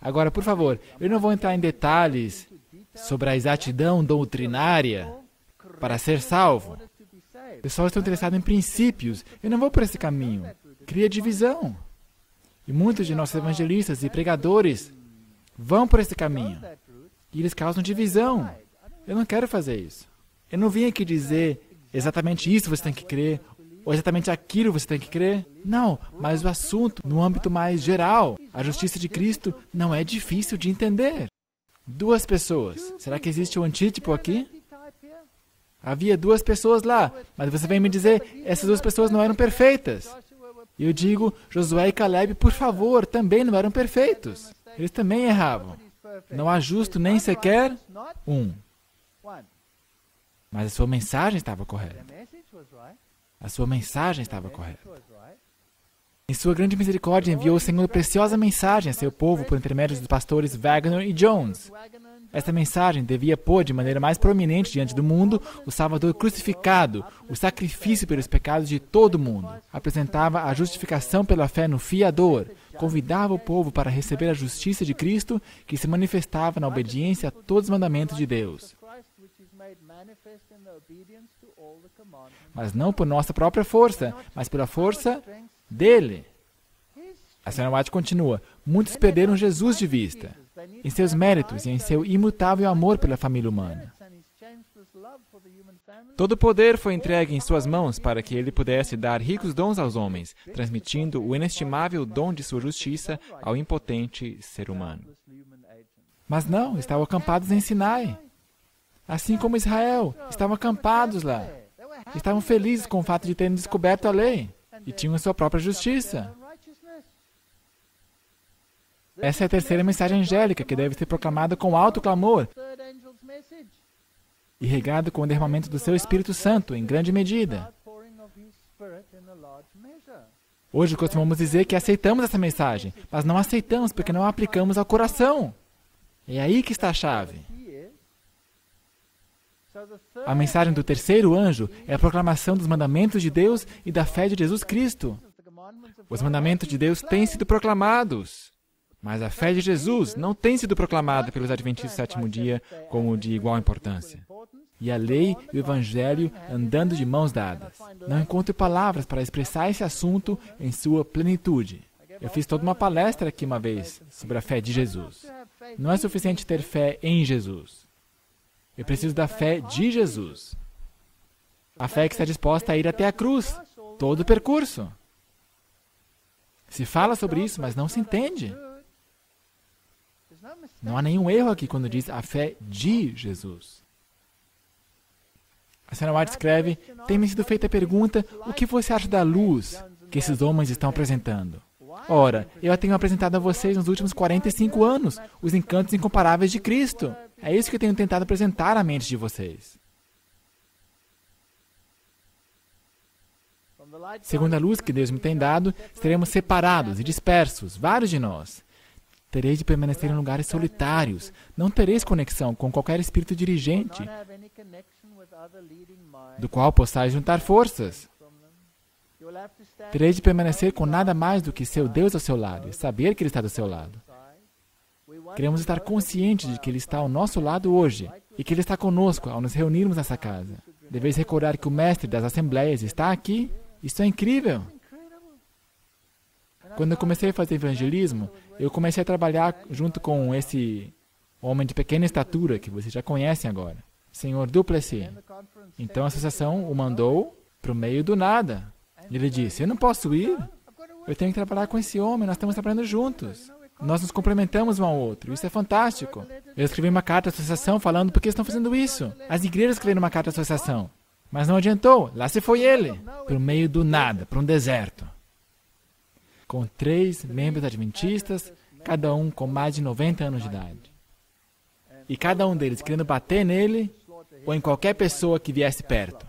Agora, por favor, eu não vou entrar em detalhes sobre a exatidão doutrinária para ser salvo. Eu só estou interessado em princípios. Eu não vou por esse caminho. Cria divisão. E muitos de nossos evangelistas e pregadores vão por esse caminho. E eles causam divisão. Eu não quero fazer isso. Eu não vim aqui dizer exatamente isso você tem que crer, ou exatamente aquilo você tem que crer. Não, mas o assunto, no âmbito mais geral, a justiça de Cristo não é difícil de entender. Duas pessoas. Será que existe um antítipo aqui? Havia duas pessoas lá, mas você vem me dizer, essas duas pessoas não eram perfeitas. E eu digo, Josué e Caleb, por favor, também não eram perfeitos. Eles também erravam. Não há justo nem sequer um. Mas a sua mensagem estava correta. A sua mensagem estava correta. Em sua grande misericórdia, enviou o Senhor preciosa mensagem a seu povo por intermédio dos pastores Wagner e Jones. Esta mensagem devia pôr de maneira mais prominente diante do mundo o Salvador crucificado, o sacrifício pelos pecados de todo o mundo. Apresentava a justificação pela fé no Fiador, convidava o povo para receber a justiça de Cristo que se manifestava na obediência a todos os mandamentos de Deus. Mas não por nossa própria força, mas pela força dele. A senhora White continua: muitos perderam Jesus de vista em seus méritos e em seu imutável amor pela família humana. Todo o poder foi entregue em suas mãos para que ele pudesse dar ricos dons aos homens, transmitindo o inestimável dom de sua justiça ao impotente ser humano. Mas não, estavam acampados em Sinai. Assim como Israel, estavam acampados lá. Estavam felizes com o fato de terem descoberto a lei e tinham a sua própria justiça. Essa é a terceira mensagem angélica que deve ser proclamada com alto clamor e regada com o derramamento do seu Espírito Santo em grande medida. Hoje costumamos dizer que aceitamos essa mensagem, mas não aceitamos porque não a aplicamos ao coração. É aí que está a chave. A mensagem do terceiro anjo é a proclamação dos mandamentos de Deus e da fé de Jesus Cristo. Os mandamentos de Deus têm sido proclamados. Mas a fé de Jesus não tem sido proclamada pelos adventistas do sétimo dia como de igual importância. E a lei e o evangelho andando de mãos dadas. Não encontro palavras para expressar esse assunto em sua plenitude. Eu fiz toda uma palestra aqui uma vez sobre a fé de Jesus. Não é suficiente ter fé em Jesus. Eu preciso da fé de Jesus. A fé que está disposta a ir até a cruz, todo o percurso. Se fala sobre isso, mas não se entende. Não há nenhum erro aqui quando diz a fé de Jesus. A senhora White escreve: Tem-me sido feita a pergunta: o que você acha da luz que esses homens estão apresentando? Ora, eu a tenho apresentado a vocês nos últimos 45 anos os encantos incomparáveis de Cristo. É isso que eu tenho tentado apresentar à mente de vocês. Segundo a luz que Deus me tem dado, seremos separados e dispersos, vários de nós. Tereis de permanecer em lugares solitários. Não tereis conexão com qualquer espírito dirigente, do qual possais juntar forças. Tereis de permanecer com nada mais do que seu Deus ao seu lado e saber que Ele está do seu lado. Queremos estar conscientes de que Ele está ao nosso lado hoje e que Ele está conosco ao nos reunirmos nessa casa. Deveis recordar que o Mestre das Assembleias está aqui. Isso é incrível! Quando eu comecei a fazer evangelismo, eu comecei a trabalhar junto com esse homem de pequena estatura que vocês já conhecem agora, Senhor Duplessis. Então a associação o mandou para o meio do nada. Ele disse: Eu não posso ir, eu tenho que trabalhar com esse homem, nós estamos trabalhando juntos. Nós nos complementamos um ao outro. Isso é fantástico. Eu escrevi uma carta à associação falando por que estão fazendo isso. As igrejas escreveram uma carta à associação. Mas não adiantou. Lá se foi ele. Para o meio do nada, para um deserto com três membros adventistas, cada um com mais de 90 anos de idade. E cada um deles querendo bater nele ou em qualquer pessoa que viesse perto.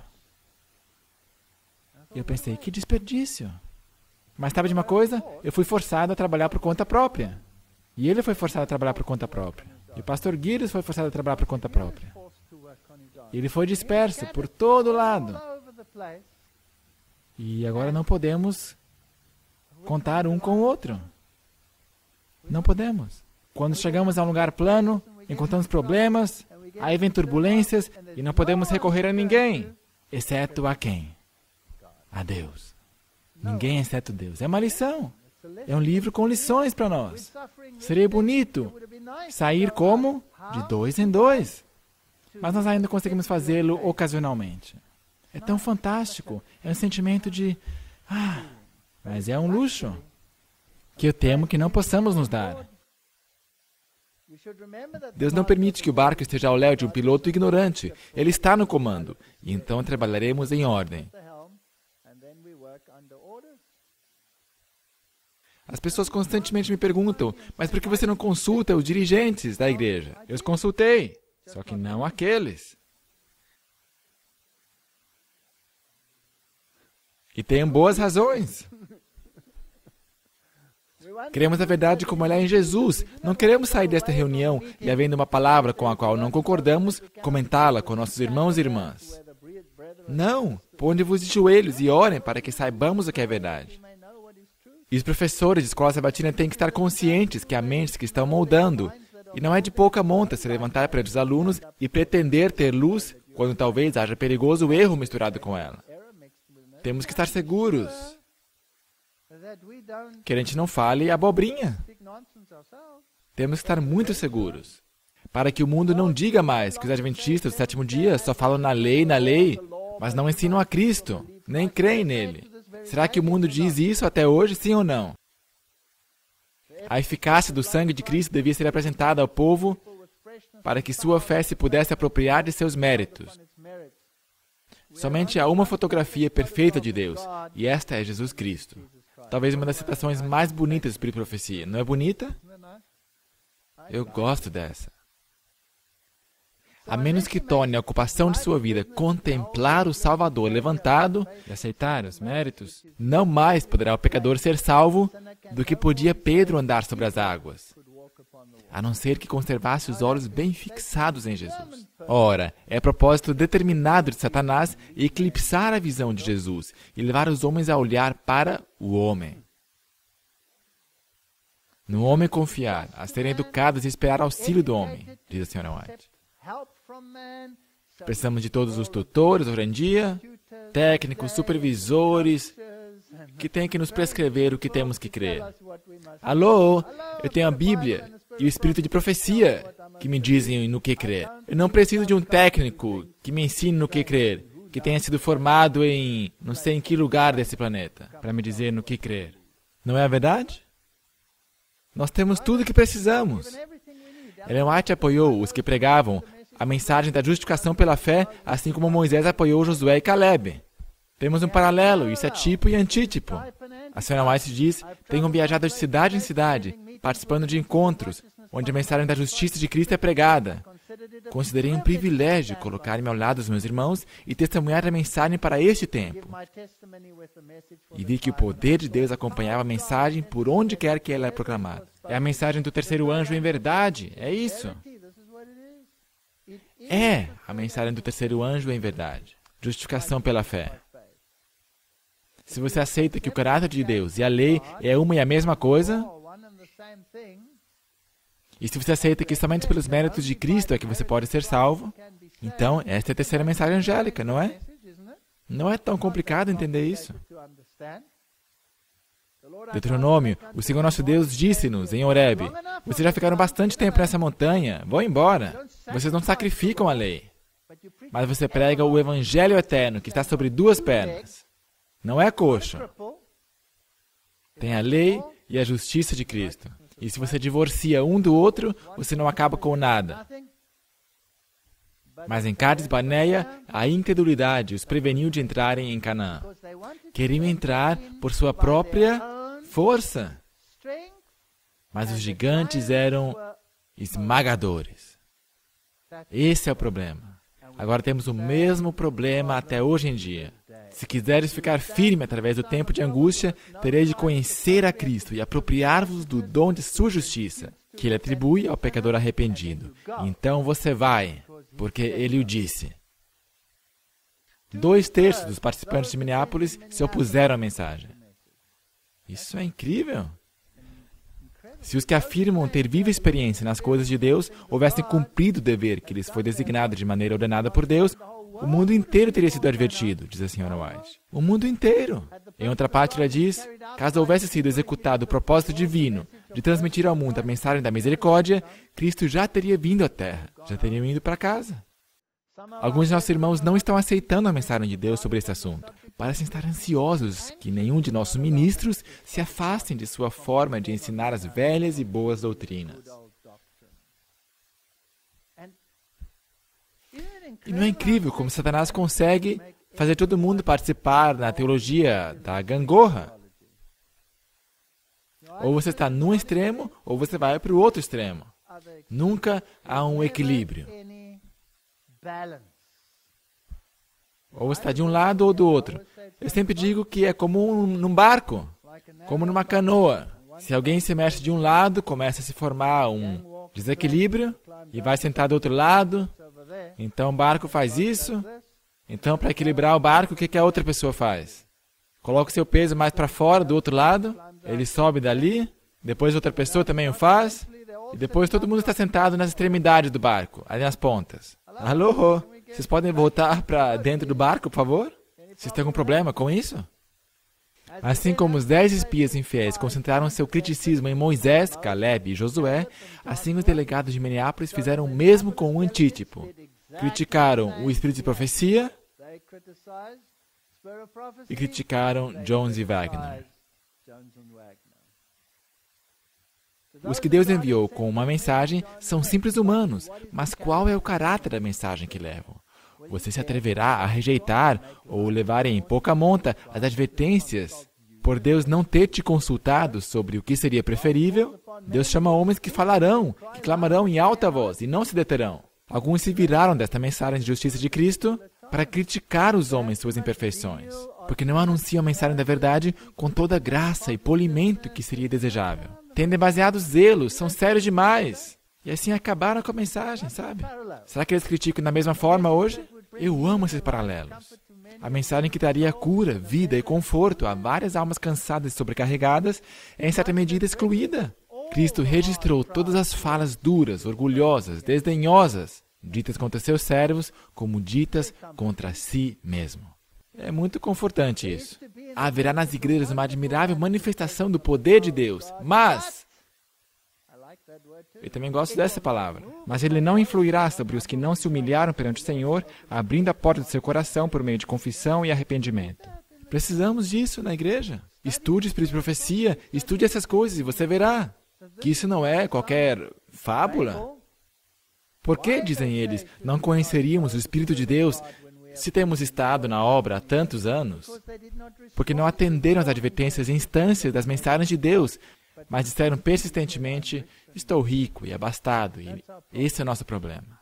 Eu pensei, que desperdício. Mas sabe de uma coisa? Eu fui forçado a trabalhar por conta própria. E ele foi forçado a trabalhar por conta própria. E o pastor Guilherme foi forçado a trabalhar por conta própria. Ele foi disperso por todo lado. E agora não podemos contar um com o outro. Não podemos. Quando chegamos a um lugar plano, encontramos problemas, aí vem turbulências e não podemos recorrer a ninguém, exceto a quem? A Deus. Ninguém exceto Deus. É uma lição. É um livro com lições para nós. Seria bonito sair como? De dois em dois. Mas nós ainda conseguimos fazê-lo ocasionalmente. É tão fantástico. É um sentimento de. Ah, mas é um luxo que eu temo que não possamos nos dar. Deus não permite que o barco esteja ao léu de um piloto ignorante. Ele está no comando. E então trabalharemos em ordem. As pessoas constantemente me perguntam: mas por que você não consulta os dirigentes da igreja? Eu os consultei, só que não aqueles. E tenho boas razões. Queremos a verdade como ela é em Jesus. Não queremos sair desta reunião e, havendo uma palavra com a qual não concordamos, comentá-la com nossos irmãos e irmãs. Não! Ponde-vos de joelhos e orem para que saibamos o que é verdade. E os professores de escola sabatina têm que estar conscientes que há mentes que estão moldando. E não é de pouca monta se levantar perante os alunos e pretender ter luz quando talvez haja perigoso erro misturado com ela. Temos que estar seguros que a gente não fale abobrinha. Temos que estar muito seguros, para que o mundo não diga mais que os adventistas do sétimo dia só falam na lei, na lei, mas não ensinam a Cristo, nem creem nele. Será que o mundo diz isso até hoje, sim ou não? A eficácia do sangue de Cristo devia ser apresentada ao povo para que sua fé se pudesse apropriar de seus méritos. Somente há uma fotografia perfeita de Deus, e esta é Jesus Cristo. Talvez uma das citações mais bonitas do Espírito de Profecia. Não é bonita? Eu gosto dessa. A menos que torne a ocupação de sua vida contemplar o Salvador levantado e aceitar os méritos, não mais poderá o pecador ser salvo do que podia Pedro andar sobre as águas a não ser que conservasse os olhos bem fixados em Jesus. Ora, é propósito determinado de Satanás eclipsar a visão de Jesus e levar os homens a olhar para o homem. No homem confiar, a serem educados e esperar auxílio do homem, diz a senhora White. Precisamos de todos os tutores hoje em dia, técnicos, supervisores, que tem que nos prescrever o que temos que crer. Alô, eu tenho a Bíblia e o espírito de profecia que me dizem no que crer. Eu não preciso de um técnico que me ensine no que crer, que tenha sido formado em não sei em que lugar desse planeta, para me dizer no que crer. Não é a verdade? Nós temos tudo o que precisamos. Ellen White apoiou os que pregavam a mensagem da justificação pela fé, assim como Moisés apoiou Josué e Caleb. Temos um paralelo, isso é tipo e antítipo. A senhora Weiss diz: tenham viajado de cidade em cidade, participando de encontros, onde a mensagem da justiça de Cristo é pregada. Considerei um privilégio colocar-me ao lado dos meus irmãos e testemunhar a mensagem para este tempo. E vi que o poder de Deus acompanhava a mensagem por onde quer que ela é proclamada. É a mensagem do terceiro anjo em verdade, é isso. É a mensagem do terceiro anjo em verdade. Justificação pela fé. Se você aceita que o caráter de Deus e a lei é uma e a mesma coisa, e se você aceita que somente pelos méritos de Cristo é que você pode ser salvo, então esta é a terceira mensagem angélica, não é? Não é tão complicado entender isso. Deuteronômio, o Senhor nosso Deus disse-nos em Horeb, vocês já ficaram bastante tempo nessa montanha, vão embora. Vocês não sacrificam a lei, mas você prega o Evangelho eterno que está sobre duas pernas. Não é coxo. Tem a lei e a justiça de Cristo. E se você divorcia um do outro, você não acaba com nada. Mas em Cádiz Baneia, a incredulidade os preveniu de entrarem em Canaã. Queriam entrar por sua própria força. Mas os gigantes eram esmagadores. Esse é o problema. Agora temos o mesmo problema até hoje em dia. Se quiseres ficar firme através do tempo de angústia, tereis de conhecer a Cristo e apropriar-vos do dom de sua justiça, que ele atribui ao pecador arrependido. Então você vai, porque ele o disse. Dois terços dos participantes de Minneapolis se opuseram à mensagem. Isso é incrível! Se os que afirmam ter viva experiência nas coisas de Deus houvessem cumprido o dever que lhes foi designado de maneira ordenada por Deus, o mundo inteiro teria sido advertido, diz a senhora White. O mundo inteiro. Em outra parte, ela diz: caso houvesse sido executado o propósito divino de transmitir ao mundo a mensagem da misericórdia, Cristo já teria vindo à Terra, já teria ido para casa. Alguns de nossos irmãos não estão aceitando a mensagem de Deus sobre esse assunto. Parecem estar ansiosos que nenhum de nossos ministros se afastem de sua forma de ensinar as velhas e boas doutrinas. E não é incrível como Satanás consegue fazer todo mundo participar da teologia da gangorra? Ou você está num extremo, ou você vai para o outro extremo. Nunca há um equilíbrio. Ou está de um lado ou do outro. Eu sempre digo que é como um, num barco, como numa canoa. Se alguém se mexe de um lado, começa a se formar um desequilíbrio e vai sentar do outro lado então o barco faz isso. Então, para equilibrar o barco, o que, que a outra pessoa faz? Coloca o seu peso mais para fora, do outro lado, ele sobe dali, depois outra pessoa também o faz, e depois todo mundo está sentado nas extremidades do barco, ali nas pontas. Alô? Vocês podem voltar para dentro do barco, por favor? Vocês têm algum problema com isso? Assim como os dez espias infiéis concentraram seu criticismo em Moisés, Caleb e Josué, assim os delegados de Minneapolis fizeram o mesmo com o antítipo. Criticaram o espírito de profecia e criticaram Jones e Wagner. Os que Deus enviou com uma mensagem são simples humanos, mas qual é o caráter da mensagem que levam? Você se atreverá a rejeitar ou levar em pouca monta as advertências por Deus não ter te consultado sobre o que seria preferível? Deus chama homens que falarão, que clamarão em alta voz e não se deterão. Alguns se viraram desta mensagem de justiça de Cristo para criticar os homens suas imperfeições, porque não anunciam a mensagem da verdade com toda a graça e polimento que seria desejável. Têm demasiado zelo, são sérios demais. E assim acabaram com a mensagem, sabe? Será que eles criticam da mesma forma hoje? Eu amo esses paralelos. A mensagem que traria cura, vida e conforto a várias almas cansadas e sobrecarregadas é, em certa medida, excluída. Cristo registrou todas as falas duras, orgulhosas, desdenhosas, ditas contra seus servos, como ditas contra si mesmo. É muito confortante isso. Haverá nas igrejas uma admirável manifestação do poder de Deus, mas eu também gosto dessa palavra. Mas ele não influirá sobre os que não se humilharam perante o Senhor, abrindo a porta do seu coração por meio de confissão e arrependimento. Precisamos disso na igreja. Estude Espírito de Profecia, estude essas coisas e você verá que isso não é qualquer fábula. Por que, dizem eles, não conheceríamos o Espírito de Deus se temos estado na obra há tantos anos? Porque não atenderam às advertências e instâncias das mensagens de Deus, mas disseram persistentemente: Estou rico e abastado, e esse é o nosso problema.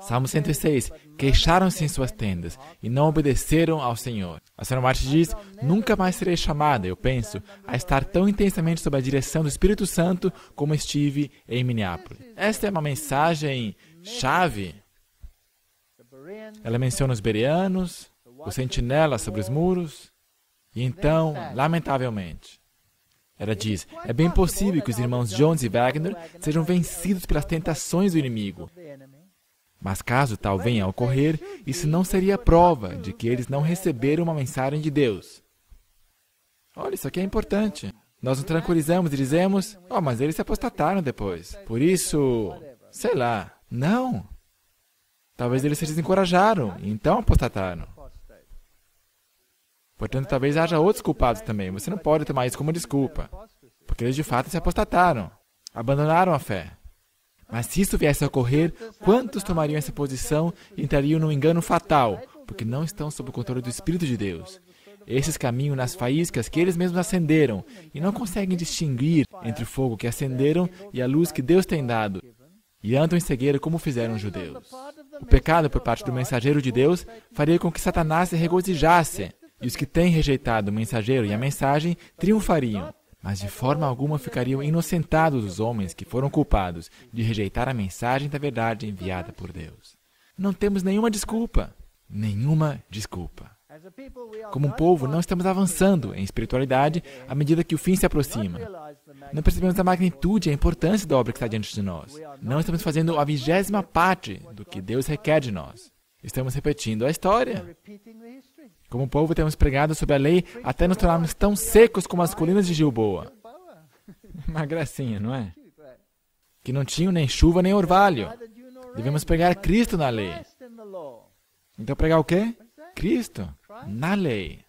Salmo 106. Queixaram-se em suas tendas e não obedeceram ao Senhor. A Senhora Marte diz: Nunca mais serei chamada, eu penso, a estar tão intensamente sob a direção do Espírito Santo como estive em Minneapolis. Esta é uma mensagem chave. Ela menciona os bereanos, os sentinelas sobre os muros, e então, lamentavelmente, ela diz: É bem possível que os irmãos Jones e Wagner sejam vencidos pelas tentações do inimigo. Mas caso tal venha a ocorrer, isso não seria prova de que eles não receberam uma mensagem de Deus. Olha, isso aqui é importante. Nós nos tranquilizamos e dizemos: Oh, mas eles se apostataram depois. Por isso, sei lá. Não. Talvez eles se desencorajaram, então apostataram. Portanto, talvez haja outros culpados também. Você não pode tomar isso como desculpa, porque eles de fato se apostataram, abandonaram a fé. Mas se isso viesse a ocorrer, quantos tomariam essa posição e entrariam num engano fatal, porque não estão sob o controle do Espírito de Deus? Esses caminham nas faíscas que eles mesmos acenderam e não conseguem distinguir entre o fogo que acenderam e a luz que Deus tem dado, e andam em cegueira como fizeram os judeus. O pecado por parte do mensageiro de Deus faria com que Satanás se regozijasse e os que têm rejeitado o mensageiro e a mensagem triunfariam, mas de forma alguma ficariam inocentados os homens que foram culpados de rejeitar a mensagem da verdade enviada por Deus. Não temos nenhuma desculpa. Nenhuma desculpa. Como um povo, não estamos avançando em espiritualidade à medida que o fim se aproxima. Não percebemos a magnitude e a importância da obra que está diante de nós. Não estamos fazendo a vigésima parte do que Deus requer de nós. Estamos repetindo a história. Como povo, temos pregado sobre a lei até nos tornarmos tão secos como as colinas de Gilboa. [laughs] Uma gracinha, não é? Que não tinham nem chuva nem orvalho. Devemos pregar Cristo na lei. Então pregar o quê? Cristo na lei.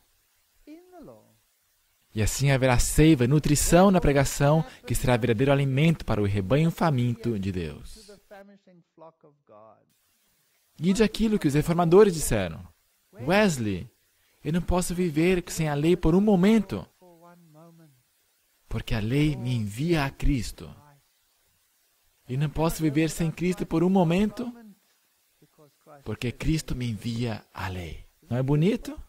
E assim haverá seiva e nutrição na pregação, que será verdadeiro alimento para o rebanho faminto de Deus. Guide aquilo que os reformadores disseram. Wesley eu não posso viver sem a lei por um momento, porque a lei me envia a Cristo. E não posso viver sem Cristo por um momento, porque Cristo me envia a lei. Não é bonito?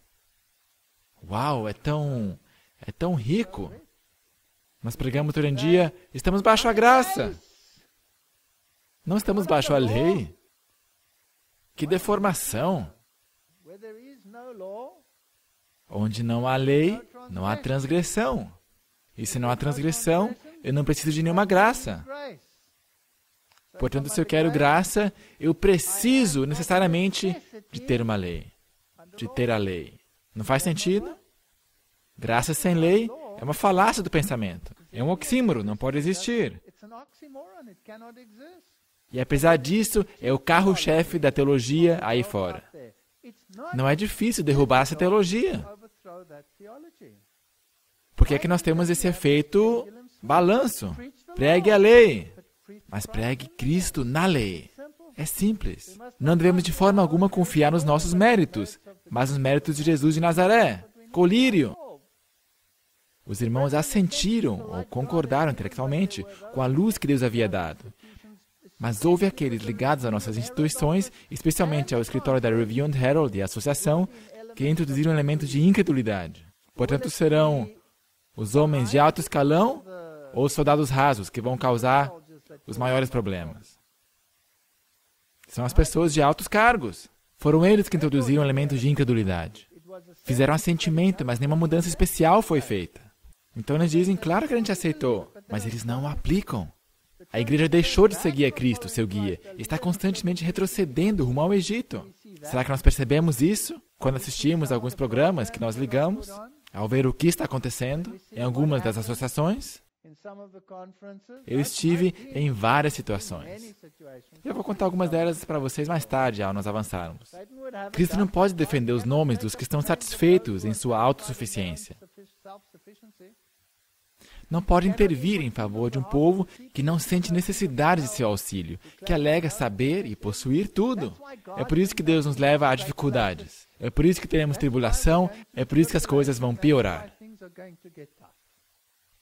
Uau, é tão, é tão rico. Nós pregamos todo dia, estamos baixo a graça. Não estamos baixo a lei. Que deformação. Onde não há lei, não há transgressão. E se não há transgressão, eu não preciso de nenhuma graça. Portanto, se eu quero graça, eu preciso necessariamente de ter uma lei, de ter a lei. Não faz sentido? Graça sem lei é uma falácia do pensamento. É um oxímoro, não pode existir. E apesar disso, é o carro-chefe da teologia aí fora. Não é difícil derrubar essa teologia. Porque é que nós temos esse efeito balanço. Pregue a lei, mas pregue Cristo na lei. É simples. Não devemos de forma alguma confiar nos nossos méritos, mas nos méritos de Jesus de Nazaré. Colírio. Os irmãos assentiram ou concordaram intelectualmente com a luz que Deus havia dado. Mas houve aqueles ligados a nossas instituições, especialmente ao escritório da Review and Herald e à associação, que introduziram elementos de incredulidade. Portanto, serão os homens de alto escalão ou os soldados rasos que vão causar os maiores problemas. São as pessoas de altos cargos. Foram eles que introduziram elementos de incredulidade. Fizeram assentimento, mas nenhuma mudança especial foi feita. Então eles dizem, claro que a gente aceitou, mas eles não aplicam. A igreja deixou de seguir a Cristo, seu guia, e está constantemente retrocedendo rumo ao Egito. Será que nós percebemos isso quando assistimos alguns programas que nós ligamos, ao ver o que está acontecendo em algumas das associações? Eu estive em várias situações. Eu vou contar algumas delas para vocês mais tarde, ao nós avançarmos. Cristo não pode defender os nomes dos que estão satisfeitos em sua autossuficiência não pode intervir em favor de um povo que não sente necessidade de seu auxílio, que alega saber e possuir tudo. É por isso que Deus nos leva a dificuldades. É por isso que teremos tribulação, é por isso que as coisas vão piorar.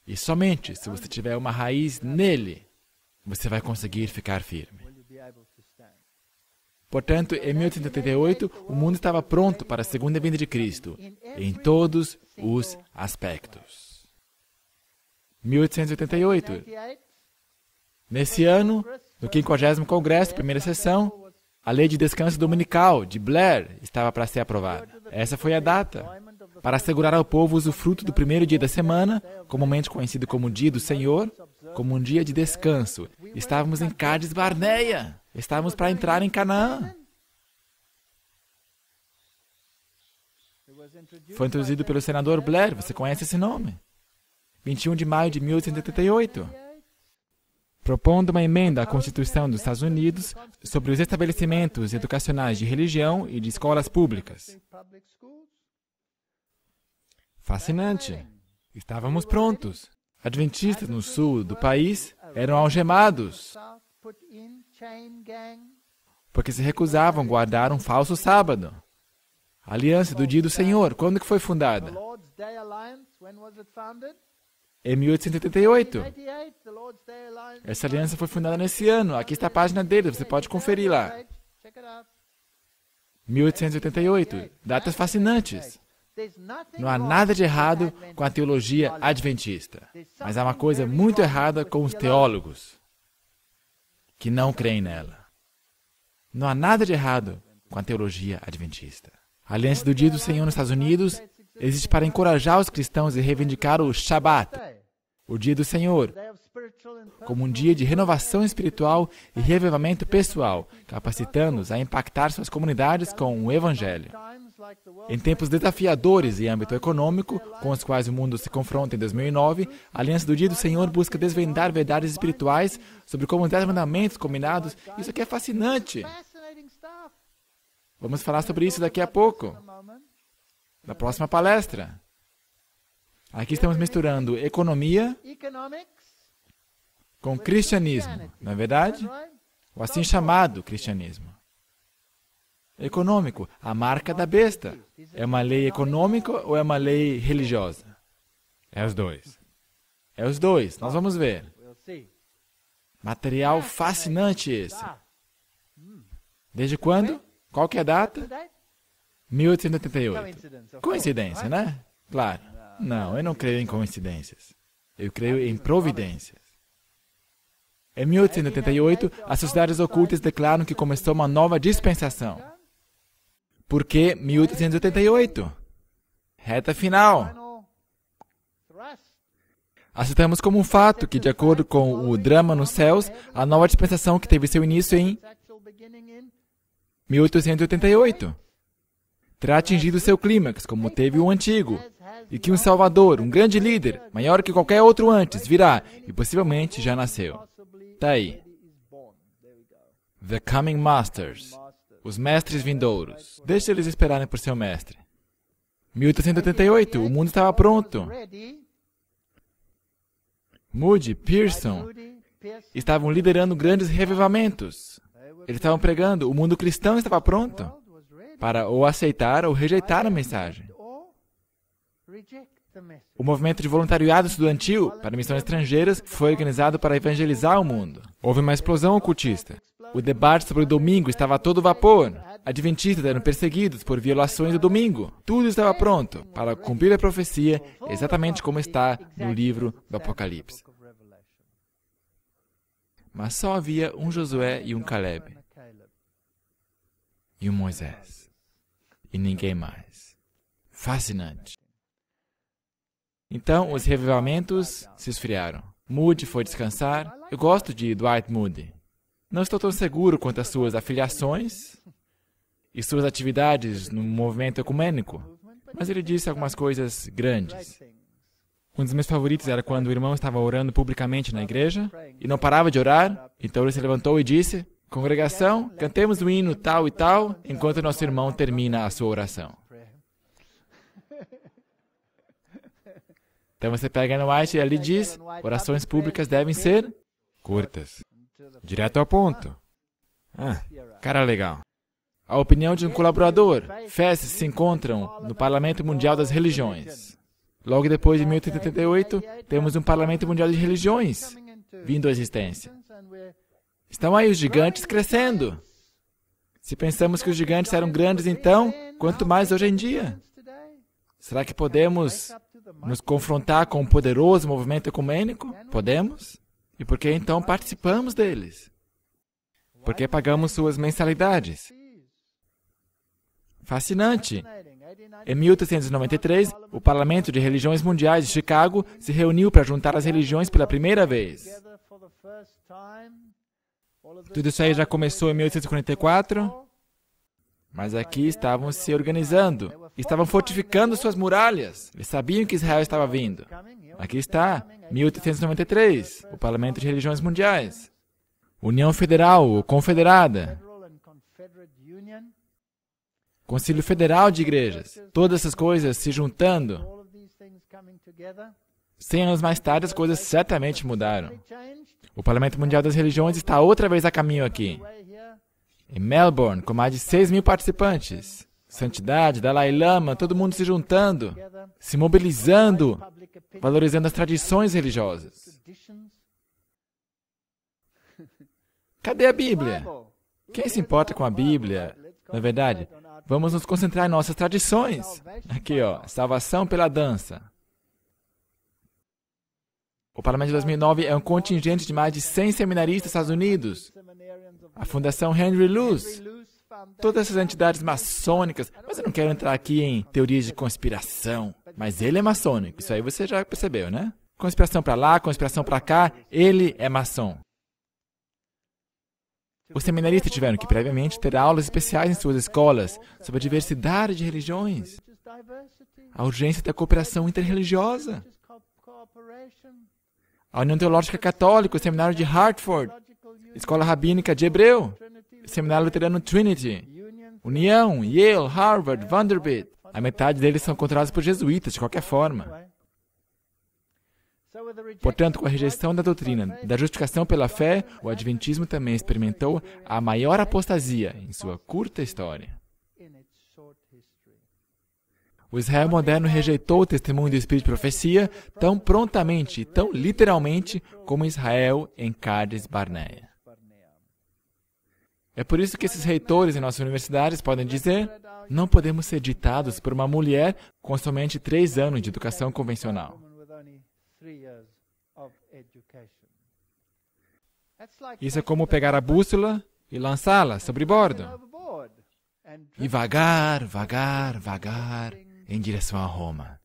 E somente se você tiver uma raiz nele, você vai conseguir ficar firme. Portanto, em 1888, o mundo estava pronto para a segunda vinda de Cristo, em todos os aspectos. 1888. Nesse ano, no 50 Congresso, primeira sessão, a lei de descanso dominical de Blair estava para ser aprovada. Essa foi a data para assegurar ao povo o usufruto do primeiro dia da semana, comumente conhecido como Dia do Senhor, como um dia de descanso. Estávamos em Cádiz Barneia. Estávamos para entrar em Canaã. Foi introduzido pelo senador Blair, você conhece esse nome? 21 de maio de 1888, propondo uma emenda à Constituição dos Estados Unidos sobre os estabelecimentos educacionais de religião e de escolas públicas. Fascinante! Estávamos prontos. Adventistas no sul do país eram algemados porque se recusavam guardar um falso sábado. A aliança do dia do Senhor, quando que foi fundada? É em 1888. Essa aliança foi fundada nesse ano. Aqui está a página dele, você pode conferir lá. 1888. Datas fascinantes. Não há nada de errado com a teologia adventista, mas há uma coisa muito errada com os teólogos que não creem nela. Não há nada de errado com a teologia adventista. A Aliança do Dia do Senhor nos Estados Unidos existe para encorajar os cristãos e reivindicar o Shabat, o dia do Senhor, como um dia de renovação espiritual e reavivamento pessoal, capacitando-os a impactar suas comunidades com o Evangelho. Em tempos desafiadores em âmbito econômico, com os quais o mundo se confronta em 2009, a Aliança do Dia do Senhor busca desvendar verdades espirituais sobre como os dez mandamentos combinados. Isso aqui é fascinante! Vamos falar sobre isso daqui a pouco, na próxima palestra. Aqui estamos misturando economia com cristianismo, não é verdade? O assim chamado cristianismo. Econômico, a marca da besta. É uma lei econômica ou é uma lei religiosa? É os dois. É os dois, nós vamos ver. Material ah, fascinante ah, esse. Desde quando? Qual que é a data? 1888. Coincidência, né? Claro. Não, eu não creio em coincidências. Eu creio em providências. Em 1888, as sociedades ocultas declaram que começou uma nova dispensação. Por que 1888? Reta final. Aceitamos como um fato que, de acordo com o drama nos céus, a nova dispensação que teve seu início em 1888 terá atingido seu clímax, como teve o antigo, e que um Salvador, um grande líder, maior que qualquer outro antes, virá e possivelmente já nasceu. Está aí. The Coming Masters Os Mestres Vindouros. Deixe eles esperarem por seu mestre. 1888 O mundo estava pronto. Moody, Pearson estavam liderando grandes revivamentos. Eles estavam pregando, o mundo cristão estava pronto para ou aceitar ou rejeitar a mensagem. O movimento de voluntariado estudantil para missões estrangeiras foi organizado para evangelizar o mundo. Houve uma explosão ocultista. O debate sobre o domingo estava a todo vapor. Adventistas eram perseguidos por violações do domingo. Tudo estava pronto para cumprir a profecia, exatamente como está no livro do Apocalipse. Mas só havia um Josué e um Caleb. E um Moisés. E ninguém mais. Fascinante. Então, os revivamentos se esfriaram. Moody foi descansar. Eu gosto de Dwight Moody. Não estou tão seguro quanto às suas afiliações e suas atividades no movimento ecumênico, mas ele disse algumas coisas grandes. Um dos meus favoritos era quando o irmão estava orando publicamente na igreja e não parava de orar, então ele se levantou e disse: Congregação, cantemos o hino tal e tal enquanto nosso irmão termina a sua oração. Então você pega no White e ali diz: orações públicas devem ser curtas, direto ao ponto. Ah, cara legal. A opinião de um colaborador. Fezes se encontram no Parlamento Mundial das Religiões. Logo depois de 1888, temos um Parlamento Mundial de Religiões vindo à existência. Estão aí os gigantes crescendo. Se pensamos que os gigantes eram grandes então, quanto mais hoje em dia? Será que podemos nos confrontar com o um poderoso movimento ecumênico? É, Podemos. E por que então participamos deles? Por que pagamos suas mensalidades? Fascinante! Em 1893, o Parlamento de Religiões Mundiais de Chicago se reuniu para juntar as religiões pela primeira vez. Tudo isso aí já começou em 1844. Mas aqui estavam se organizando, estavam fortificando suas muralhas. Eles sabiam que Israel estava vindo. Aqui está, 1893, o Parlamento de Religiões Mundiais. União Federal ou Confederada. Conselho Federal de Igrejas. Todas essas coisas se juntando. Cem anos mais tarde, as coisas certamente mudaram. O Parlamento Mundial das Religiões está outra vez a caminho aqui. Em Melbourne, com mais de 6 mil participantes. Santidade, Dalai Lama, todo mundo se juntando, se mobilizando, valorizando as tradições religiosas. Cadê a Bíblia? Quem se importa com a Bíblia? Na verdade, vamos nos concentrar em nossas tradições. Aqui, ó, salvação pela dança. O Parlamento de 2009 é um contingente de mais de 100 seminaristas dos Estados Unidos a Fundação Henry Luce, todas essas entidades maçônicas. Mas eu não quero entrar aqui em teorias de conspiração. Mas ele é maçônico, isso aí você já percebeu, né? Conspiração para lá, conspiração para cá, ele é maçom. Os seminaristas tiveram que, previamente, ter aulas especiais em suas escolas sobre a diversidade de religiões, a urgência da cooperação interreligiosa. A União Teológica Católica, o Seminário de Hartford, Escola Rabínica de Hebreu, Seminário Luterano Trinity, União, Yale, Harvard, Vanderbilt. A metade deles são controlados por jesuítas, de qualquer forma. Portanto, com a rejeição da doutrina da justificação pela fé, o Adventismo também experimentou a maior apostasia em sua curta história. O Israel moderno rejeitou o testemunho do Espírito de profecia tão prontamente e tão literalmente como Israel em Cádiz Barnea. É por isso que esses reitores em nossas universidades podem dizer: não podemos ser ditados por uma mulher com somente três anos de educação convencional. Isso é como pegar a bússola e lançá-la sobre bordo. E vagar, vagar, vagar em direção a Roma.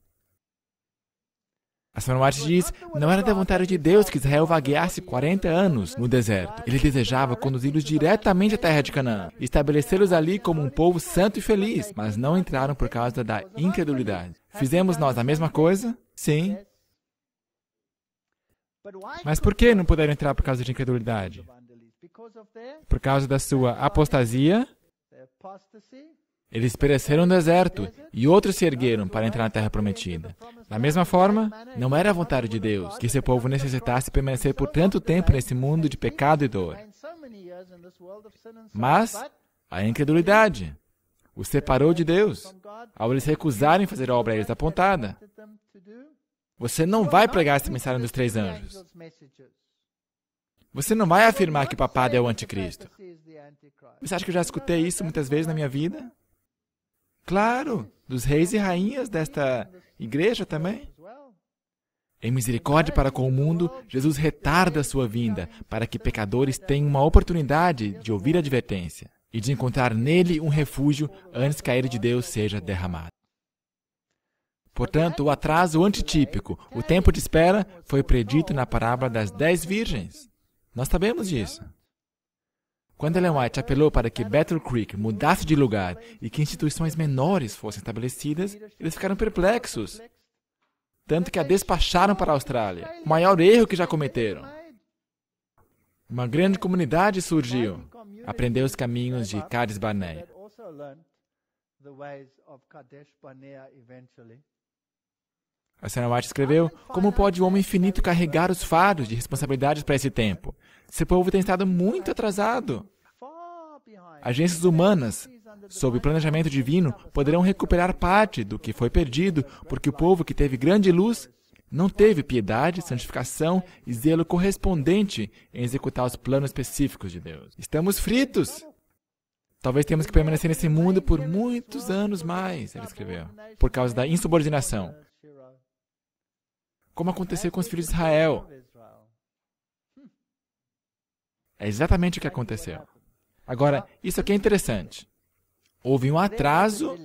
A Sra. diz: Não era da vontade de Deus que Israel vagueasse 40 anos no deserto. Ele desejava conduzi-los diretamente à terra de Canaã, estabelecê-los ali como um povo santo e feliz, mas não entraram por causa da incredulidade. Fizemos nós a mesma coisa? Sim. Mas por que não puderam entrar por causa de incredulidade? Por causa da sua apostasia eles pereceram no deserto e outros se ergueram para entrar na terra prometida. Da mesma forma, não era a vontade de Deus que seu povo necessitasse permanecer por tanto tempo nesse mundo de pecado e dor. Mas a incredulidade os separou de Deus ao eles recusarem fazer a obra a eles apontada. Você não vai pregar essa mensagem dos três anjos. Você não vai afirmar que o papado é o anticristo. Você acha que eu já escutei isso muitas vezes na minha vida? Claro, dos reis e rainhas desta igreja também. Em misericórdia para com o mundo, Jesus retarda a sua vinda, para que pecadores tenham uma oportunidade de ouvir a advertência e de encontrar nele um refúgio antes que a ira de Deus seja derramada. Portanto, o atraso antitípico, o tempo de espera, foi predito na parábola das dez virgens. Nós sabemos disso. Quando Ellen White apelou para que Battle Creek mudasse de lugar e que instituições menores fossem estabelecidas, eles ficaram perplexos, tanto que a despacharam para a Austrália, o maior erro que já cometeram. Uma grande comunidade surgiu, aprendeu os caminhos de Cades Barnea. A senhora White escreveu: Como pode o homem infinito carregar os fardos de responsabilidades para esse tempo? Seu povo tem estado muito atrasado. Agências humanas, sob planejamento divino, poderão recuperar parte do que foi perdido, porque o povo que teve grande luz não teve piedade, santificação e zelo correspondente em executar os planos específicos de Deus. Estamos fritos! Talvez temos que permanecer nesse mundo por muitos anos mais, ele escreveu, por causa da insubordinação como né? aconteceu com os filhos de Israel. Hum. É exatamente o que aconteceu. Agora, isso aqui é interessante. Houve um atraso,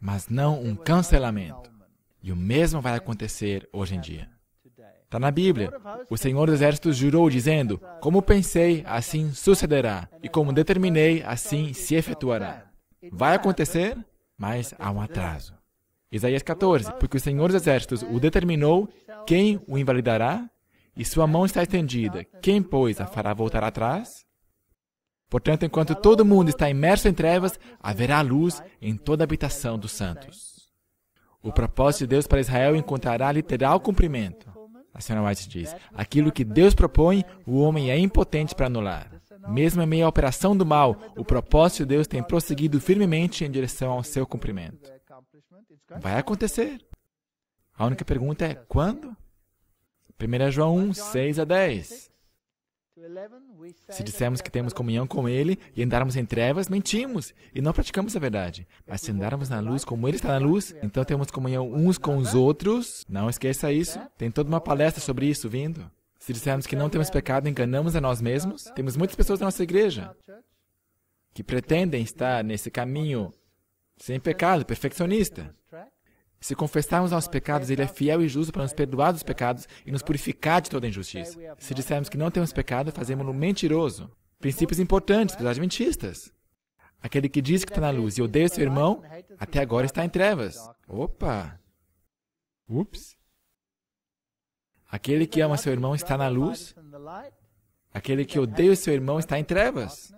mas não um cancelamento. E o mesmo vai acontecer hoje em dia. Está na Bíblia. O Senhor dos Exércitos jurou, dizendo: Como pensei, assim sucederá, e como determinei, assim se efetuará. Vai acontecer, mas há um atraso. Isaías 14, porque o Senhor dos Exércitos o determinou, quem o invalidará? E sua mão está estendida, quem, pois, a fará voltar atrás? Portanto, enquanto todo mundo está imerso em trevas, haverá luz em toda a habitação dos santos. O propósito de Deus para Israel encontrará literal cumprimento. A senhora White diz: aquilo que Deus propõe, o homem é impotente para anular. Mesmo em meio à operação do mal, o propósito de Deus tem prosseguido firmemente em direção ao seu cumprimento. Vai acontecer. A única pergunta é quando? 1 João 1, 6 a 10. Se dissermos que temos comunhão com Ele e andarmos em trevas, mentimos e não praticamos a verdade. Mas se andarmos na luz como Ele está na luz, então temos comunhão uns com os outros. Não esqueça isso. Tem toda uma palestra sobre isso vindo. Se dissermos que não temos pecado, enganamos a nós mesmos. Temos muitas pessoas na nossa igreja que pretendem estar nesse caminho sem pecado, perfeccionista. Se confessarmos nossos pecados, Ele é fiel e justo para nos perdoar dos pecados e nos purificar de toda injustiça. Se dissermos que não temos pecado, fazemos-no mentiroso. Princípios importantes para os adventistas. Aquele que diz que está na luz e odeia seu irmão, até agora está em trevas. Opa! Ups! Aquele que ama seu irmão está na luz. Aquele que odeia seu irmão está em trevas.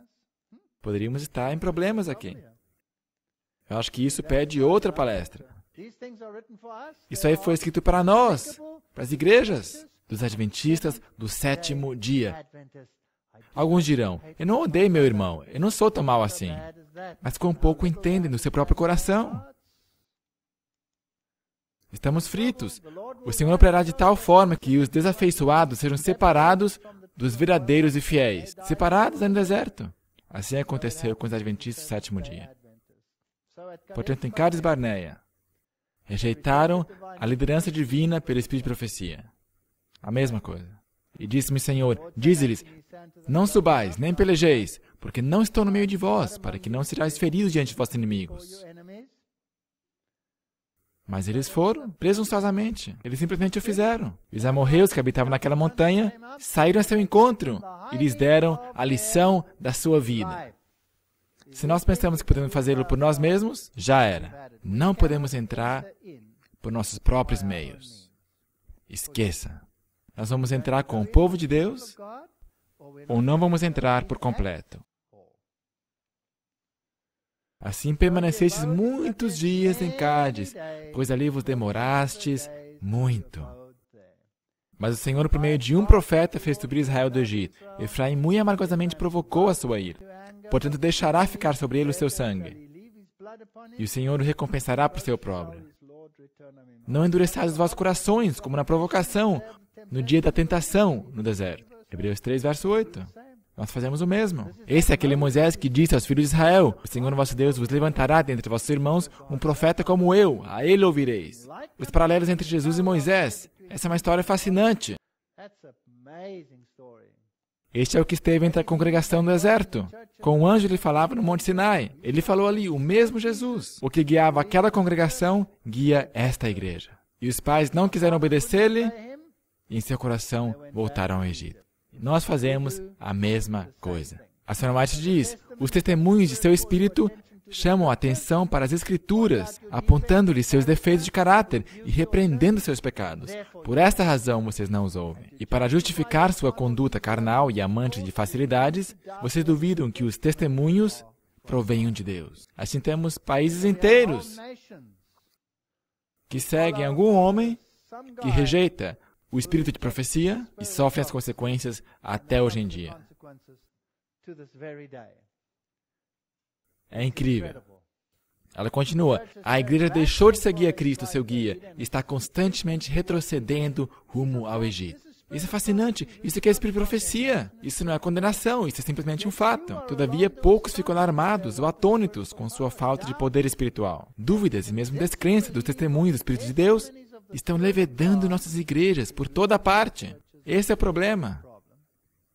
Poderíamos estar em problemas aqui. Eu acho que isso pede outra palestra. Isso aí foi escrito para nós, para as igrejas dos adventistas do sétimo dia. Alguns dirão: Eu não odeio meu irmão, eu não sou tão mal assim. Mas quão pouco entendem no seu próprio coração. Estamos fritos. O Senhor operará de tal forma que os desafeiçoados sejam separados dos verdadeiros e fiéis, separados no deserto. Assim aconteceu com os adventistas do sétimo dia. Portanto, em Cades Barneia, rejeitaram a liderança divina pelo Espírito de profecia. A mesma coisa. E disse-me, Senhor, diz lhes não subais, nem pelejeis, porque não estou no meio de vós, para que não sejais feridos diante de vossos inimigos. Mas eles foram, presunçosamente. Eles simplesmente o fizeram. Os amorreus que habitavam naquela montanha saíram a seu encontro e lhes deram a lição da sua vida. Se nós pensamos que podemos fazê-lo por nós mesmos, já era. Não podemos entrar por nossos próprios meios. Esqueça. Nós vamos entrar com o povo de Deus ou não vamos entrar por completo. Assim permanecestes muitos dias em Cádiz, pois ali vos demorastes muito. Mas o Senhor, por meio de um profeta, fez subir Israel do Egito. Efraim muito amargosamente provocou a sua ira portanto deixará ficar sobre ele o seu sangue, e o Senhor o recompensará por seu próprio. Não endureçais os vossos corações, como na provocação, no dia da tentação, no deserto. Hebreus 3, verso 8. Nós fazemos o mesmo. Esse é aquele Moisés que disse aos filhos de Israel: O Senhor vosso Deus vos levantará dentre vossos irmãos um profeta como eu, a ele ouvireis. Os paralelos entre Jesus e Moisés. Essa é uma história fascinante. Este é o que esteve entre a congregação no deserto. Com o anjo ele falava no Monte Sinai. Ele falou ali, o mesmo Jesus. O que guiava aquela congregação, guia esta igreja. E os pais não quiseram obedecer-lhe e em seu coração voltaram ao Egito. Nós fazemos a mesma coisa. A Senhora Marte diz, os testemunhos de seu espírito chamam a atenção para as Escrituras, apontando-lhe seus defeitos de caráter e repreendendo seus pecados. Por esta razão vocês não os ouvem. E para justificar sua conduta carnal e amante de facilidades, vocês duvidam que os testemunhos provenham de Deus. Assim temos países inteiros que seguem algum homem que rejeita o espírito de profecia e sofrem as consequências até hoje em dia. É incrível. Ela continua: a igreja é deixou de seguir a Cristo, seu guia, e é está constantemente retrocedendo rumo ao Egito. Isso é, é fascinante. Isso aqui é profecia. Isso não é condenação. Isso é simplesmente um fato. Todavia, poucos ficam alarmados ou atônitos com sua falta de poder espiritual. Dúvidas e mesmo descrença dos testemunhos do Espírito de Deus estão levedando nossas igrejas por toda parte. Esse é o problema.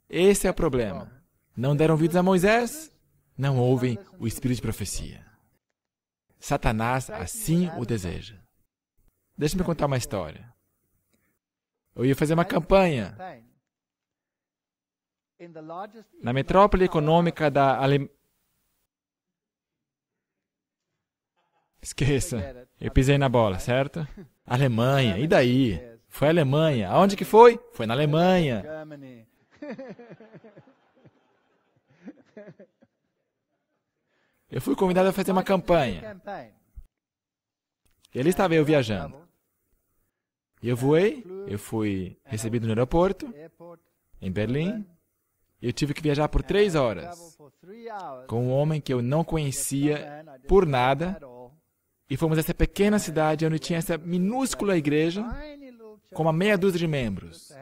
Esse é o problema. Não deram ouvidos a Moisés? não ouvem o espírito de profecia. Satanás assim o deseja. Deixa-me contar uma história. Eu ia fazer uma campanha na metrópole econômica da Alemanha. Esqueça, eu pisei na bola, certo? Alemanha, e daí? Foi a Alemanha. Aonde que foi? Foi na Alemanha. Eu fui convidado a fazer uma campanha. Ele estava eu viajando. Eu voei, eu fui recebido no aeroporto, em Berlim, e eu tive que viajar por três horas com um homem que eu não conhecia por nada, e fomos a essa pequena cidade onde tinha essa minúscula igreja com uma meia dúzia de membros.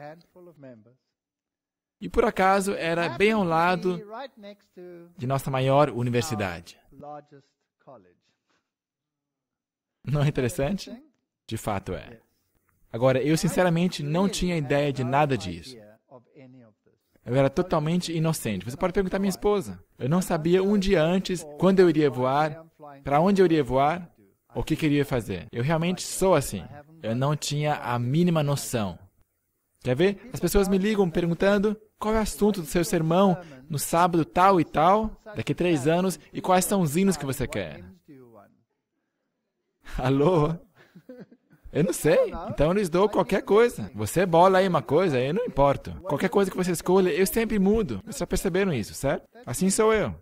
E por acaso era bem ao lado de nossa maior universidade. Não é interessante? De fato é. Agora, eu sinceramente não tinha ideia de nada disso. Eu era totalmente inocente. Você pode perguntar à minha esposa. Eu não sabia um dia antes oh, quando eu iria voar, para onde eu iria voar, o que queria fazer. Eu realmente sou assim. Eu não tinha a mínima noção. Quer ver? As pessoas me ligam perguntando qual é o assunto do seu sermão no sábado tal e tal, daqui a três anos, e quais são os hinos que você quer? Alô? Eu não sei. Então eu lhes dou qualquer coisa. Você é bola aí uma coisa, eu não importo. Qualquer coisa que você escolha, eu sempre mudo. Vocês já perceberam isso, certo? Assim sou eu.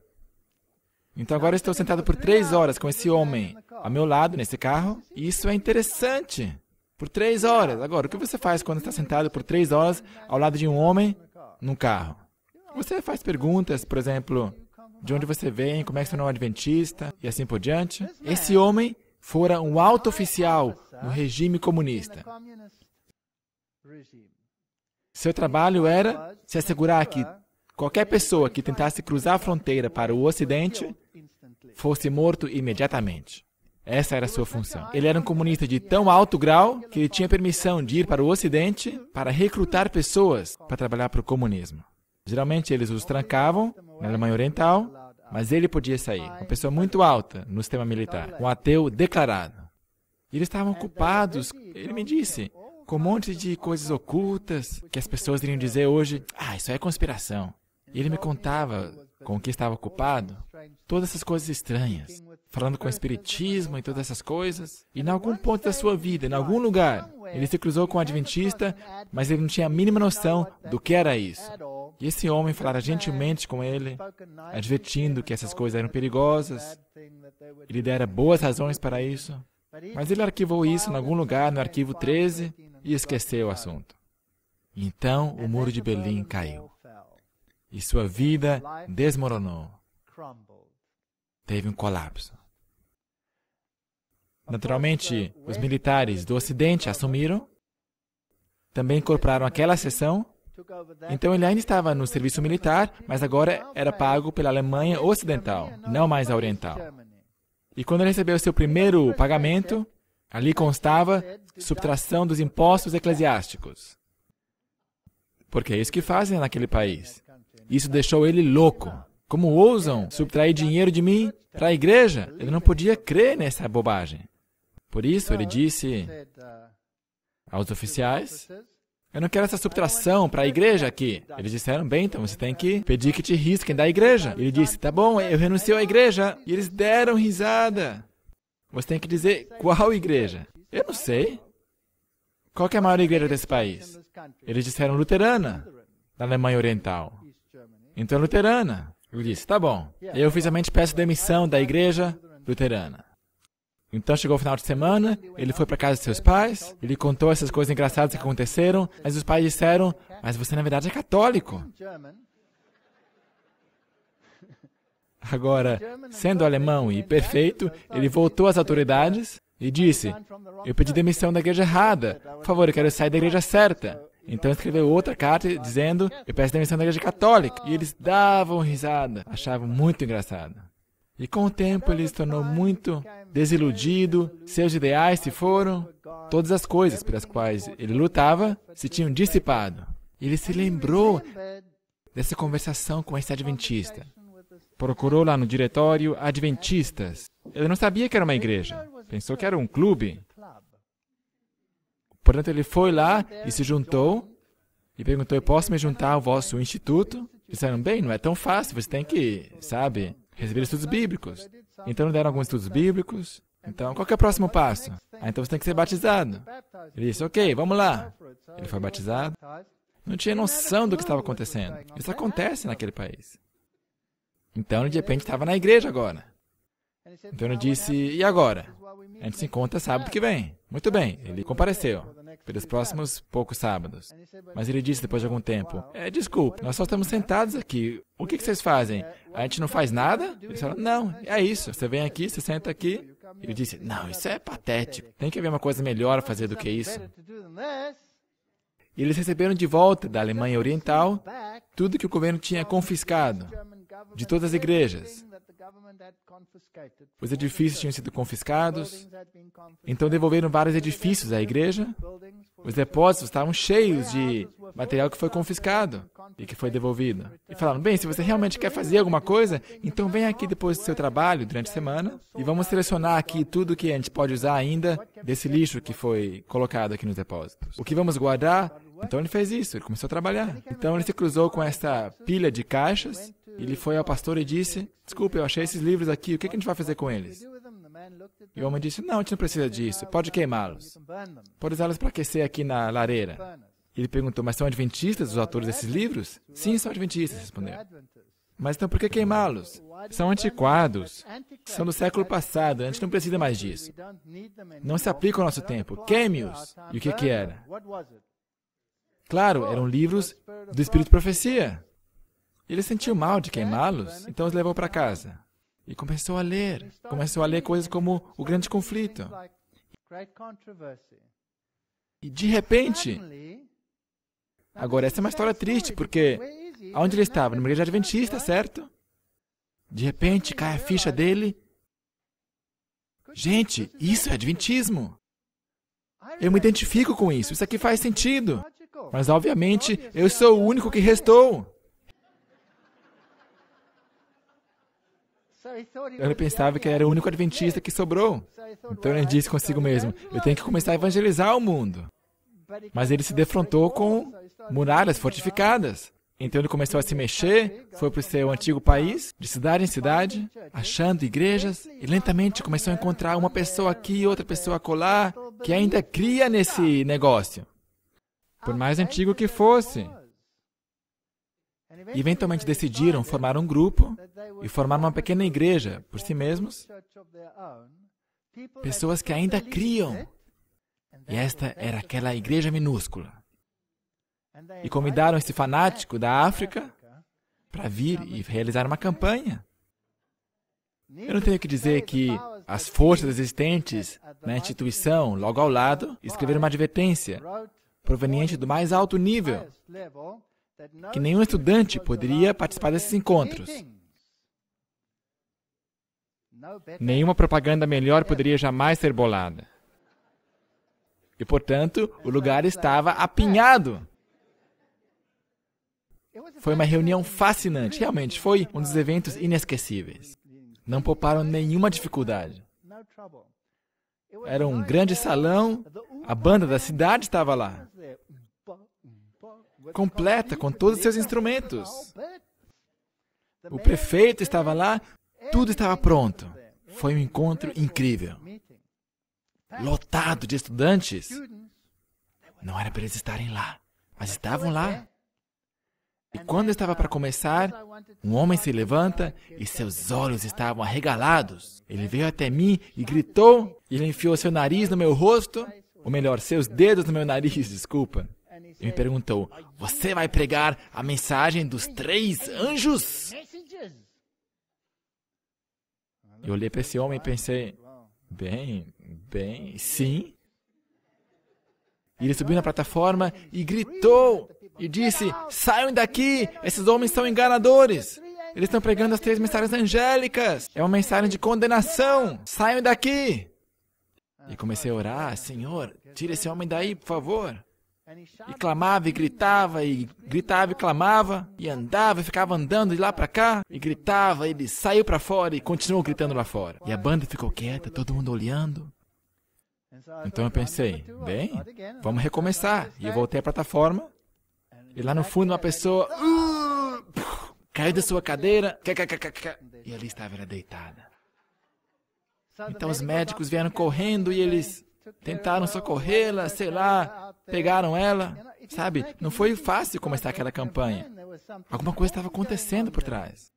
Então agora estou sentado por três horas com esse homem ao meu lado nesse carro. E isso é interessante. Por três horas. Agora, o que você faz quando está sentado por três horas ao lado de um homem num carro. Você faz perguntas, por exemplo, de onde você vem, como é que você não é adventista e assim por diante. Esse homem fora um alto oficial no regime comunista. Seu trabalho era se assegurar que qualquer pessoa que tentasse cruzar a fronteira para o Ocidente fosse morto imediatamente. Essa era a sua função. Ele era um comunista de tão alto grau que ele tinha permissão de ir para o Ocidente para recrutar pessoas para trabalhar para o comunismo. Geralmente eles os trancavam na Alemanha Oriental, mas ele podia sair, uma pessoa muito alta no sistema militar, um ateu declarado. E eles estavam ocupados, ele me disse, com um monte de coisas ocultas que as pessoas iriam dizer hoje: ah, isso é conspiração. E ele me contava com o que estava ocupado, todas essas coisas estranhas falando com o espiritismo e todas essas coisas. E em algum ponto da sua vida, em algum lugar, ele se cruzou com um adventista, mas ele não tinha a mínima noção do que era isso. E esse homem falara gentilmente com ele, advertindo que essas coisas eram perigosas. Ele dera boas razões para isso. Mas ele arquivou isso em algum lugar, no arquivo 13, e esqueceu o assunto. Então o muro de Berlim caiu. E sua vida desmoronou teve um colapso. Naturalmente, os militares do Ocidente assumiram, também incorporaram aquela seção. Então ele ainda estava no serviço militar, mas agora era pago pela Alemanha Ocidental, não mais a Oriental. E quando ele recebeu seu primeiro pagamento, ali constava subtração dos impostos eclesiásticos. Porque é isso que fazem naquele país. Isso deixou ele louco. Como ousam subtrair dinheiro de mim para a igreja? Ele não podia crer nessa bobagem. Por isso, ele disse aos oficiais: Eu não quero essa subtração para a igreja aqui. Eles disseram: Bem, então você tem que pedir que te risquem da igreja. Ele disse: Tá bom, eu renuncio à igreja. E eles deram risada. Você tem que dizer qual igreja. Eu não sei. Qual é a maior igreja desse país? Eles disseram luterana, da Alemanha Oriental. Então é luterana. Ele disse, tá bom. Eu oficialmente peço demissão da igreja luterana. Então chegou o final de semana, ele foi para casa de seus pais, ele contou essas coisas engraçadas que aconteceram, mas os pais disseram: Mas você na verdade é católico. Agora, sendo alemão e perfeito, ele voltou às autoridades e disse: Eu pedi demissão da igreja errada, por favor, eu quero sair da igreja certa. Então escreveu outra carta dizendo: Eu peço demissão da Igreja Católica. E eles davam risada, achavam muito engraçado. E com o tempo ele se tornou muito desiludido, seus ideais se foram, todas as coisas pelas quais ele lutava se tinham dissipado. Ele se lembrou dessa conversação com esse adventista. Procurou lá no diretório adventistas. Ele não sabia que era uma igreja, pensou que era um clube. Portanto, ele foi lá e se juntou e perguntou: Eu posso me juntar ao vosso instituto? Disseram: Bem, não é tão fácil, você tem que, sabe, receber estudos bíblicos. Então, deram alguns estudos bíblicos. Então, qual é o próximo passo? Ah, então você tem que ser batizado. Ele disse: Ok, vamos lá. Ele foi batizado. Não tinha noção do que estava acontecendo. Isso acontece naquele país. Então, de repente, estava na igreja agora. Então, ele disse: E agora? A gente se encontra sábado que vem. Muito bem, ele compareceu pelos próximos poucos sábados. Mas ele disse depois de algum tempo: é, é, Desculpe, nós só estamos sentados aqui. O que, que vocês fazem? A gente não faz nada? Eles falaram: Não, é isso. Você vem aqui, você senta aqui. Ele disse: Não, isso é patético. Tem que haver uma coisa melhor a fazer do que isso. E eles receberam de volta da Alemanha Oriental tudo que o governo tinha confiscado de todas as igrejas, os edifícios tinham sido confiscados, então devolveram vários edifícios à igreja. Os depósitos estavam cheios de material que foi confiscado e que foi devolvido. E falaram: bem, se você realmente quer fazer alguma coisa, então vem aqui depois do seu trabalho durante a semana e vamos selecionar aqui tudo que a gente pode usar ainda desse lixo que foi colocado aqui nos depósitos. O que vamos guardar então ele fez isso, ele começou a trabalhar. Então ele se cruzou com essa pilha de caixas ele foi ao pastor e disse: Desculpe, eu achei esses livros aqui, o que a gente vai fazer com eles? E o homem disse: Não, a gente não precisa disso, pode queimá-los. Pode usá-los para aquecer aqui na lareira. Ele perguntou: Mas são adventistas os autores desses livros? Sim, são adventistas, respondeu. Mas então por que queimá-los? São antiquados, são do século passado, a gente não precisa mais disso. Não se aplica ao nosso tempo. Queime-os! E o que, que era? Claro, eram livros do Espírito de Profecia ele sentiu mal de queimá-los, então os levou para casa. E começou a ler. Começou a ler coisas como O Grande Conflito. E de repente. Agora, essa é uma história triste, porque aonde ele estava? Numa igreja adventista, certo? De repente cai a ficha dele. Gente, isso é adventismo. Eu me identifico com isso. Isso aqui faz sentido. Mas, obviamente, eu sou o único que restou. Ele pensava que era o único adventista que sobrou. Então ele disse consigo mesmo: Eu tenho que começar a evangelizar o mundo. Mas ele se defrontou com muralhas fortificadas. Então ele começou a se mexer, foi para o seu antigo país, de cidade em cidade, achando igrejas, e lentamente começou a encontrar uma pessoa aqui, outra pessoa acolá, que ainda cria nesse negócio. Por mais antigo que fosse, e eventualmente decidiram formar um grupo e formar uma pequena igreja por si mesmos, pessoas que ainda criam. E esta era aquela igreja minúscula. E convidaram esse fanático da África para vir e realizar uma campanha. Eu não tenho que dizer que as forças existentes na instituição, logo ao lado, escreveram uma advertência proveniente do mais alto nível que nenhum estudante poderia participar desses encontros. Nenhuma propaganda melhor poderia jamais ser bolada. E, portanto, o lugar estava apinhado. Foi uma reunião fascinante, realmente, foi um dos eventos inesquecíveis. Não pouparam nenhuma dificuldade. Era um grande salão, a banda da cidade estava lá completa com todos os seus instrumentos. O prefeito estava lá, tudo estava pronto. Foi um encontro incrível. Lotado de estudantes. Não era para eles estarem lá, mas estavam lá. E quando estava para começar, um homem se levanta e seus olhos estavam arregalados. Ele veio até mim e gritou, e ele enfiou seu nariz no meu rosto, ou melhor, seus dedos no meu nariz, [laughs] desculpa e me perguntou: Você vai pregar a mensagem dos três anjos? Eu olhei para esse homem e pensei: Bem, bem, sim. E ele subiu na plataforma e gritou e disse: Saiam daqui, esses homens são enganadores. Eles estão pregando as três mensagens angélicas. É uma mensagem de condenação. Saiam daqui. E comecei a orar: Senhor, tira esse homem daí, por favor. E clamava e gritava, e gritava e clamava, e andava e ficava andando de lá para cá, e gritava, ele saiu para fora e continuou gritando lá fora. E a banda ficou quieta, todo mundo olhando. Então eu pensei, bem, vamos recomeçar. E eu voltei à plataforma, e lá no fundo uma pessoa uh, caiu da sua cadeira, e ali estava ela deitada. Então os médicos vieram correndo e eles tentaram socorrê-la, sei lá, pegaram ela, sabe? Não foi fácil começar aquela campanha. Alguma coisa estava acontecendo por trás.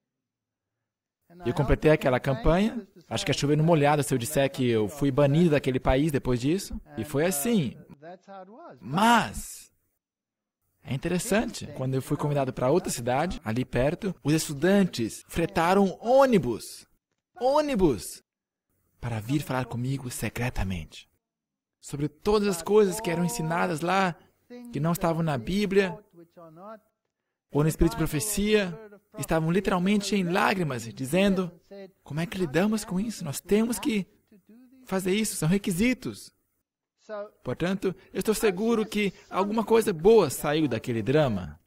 Eu completei aquela campanha, acho que a chuva no molhado se eu disser que eu fui banido daquele país depois disso, e foi uh, assim. Mas, é interessante, quando eu fui convidado para outra cidade, ali perto, os estudantes fretaram ônibus, ônibus, para vir falar comigo secretamente sobre todas as coisas que eram ensinadas lá, que não estavam na Bíblia, ou no Espírito de Profecia, estavam literalmente em lágrimas, dizendo: Como é que lidamos com isso? Nós temos que fazer isso, são requisitos. Portanto, eu estou seguro que alguma coisa boa saiu daquele drama.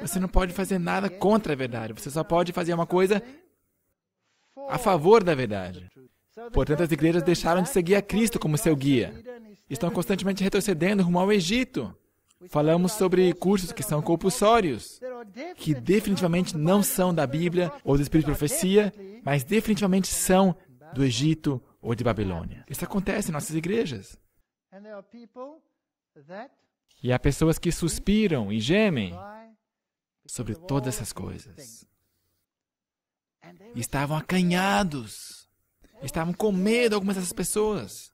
Você não pode fazer nada contra a verdade, você só pode fazer uma coisa a favor da verdade. Portanto, as igrejas deixaram de seguir a Cristo como seu guia. Estão constantemente retrocedendo rumo ao Egito. Falamos sobre cursos que são compulsórios, que definitivamente não são da Bíblia ou do Espírito de Profecia, mas definitivamente são do Egito ou de Babilônia. Isso acontece em nossas igrejas. E há pessoas que suspiram e gemem sobre todas essas coisas. E estavam acanhados Estavam com medo algumas dessas pessoas.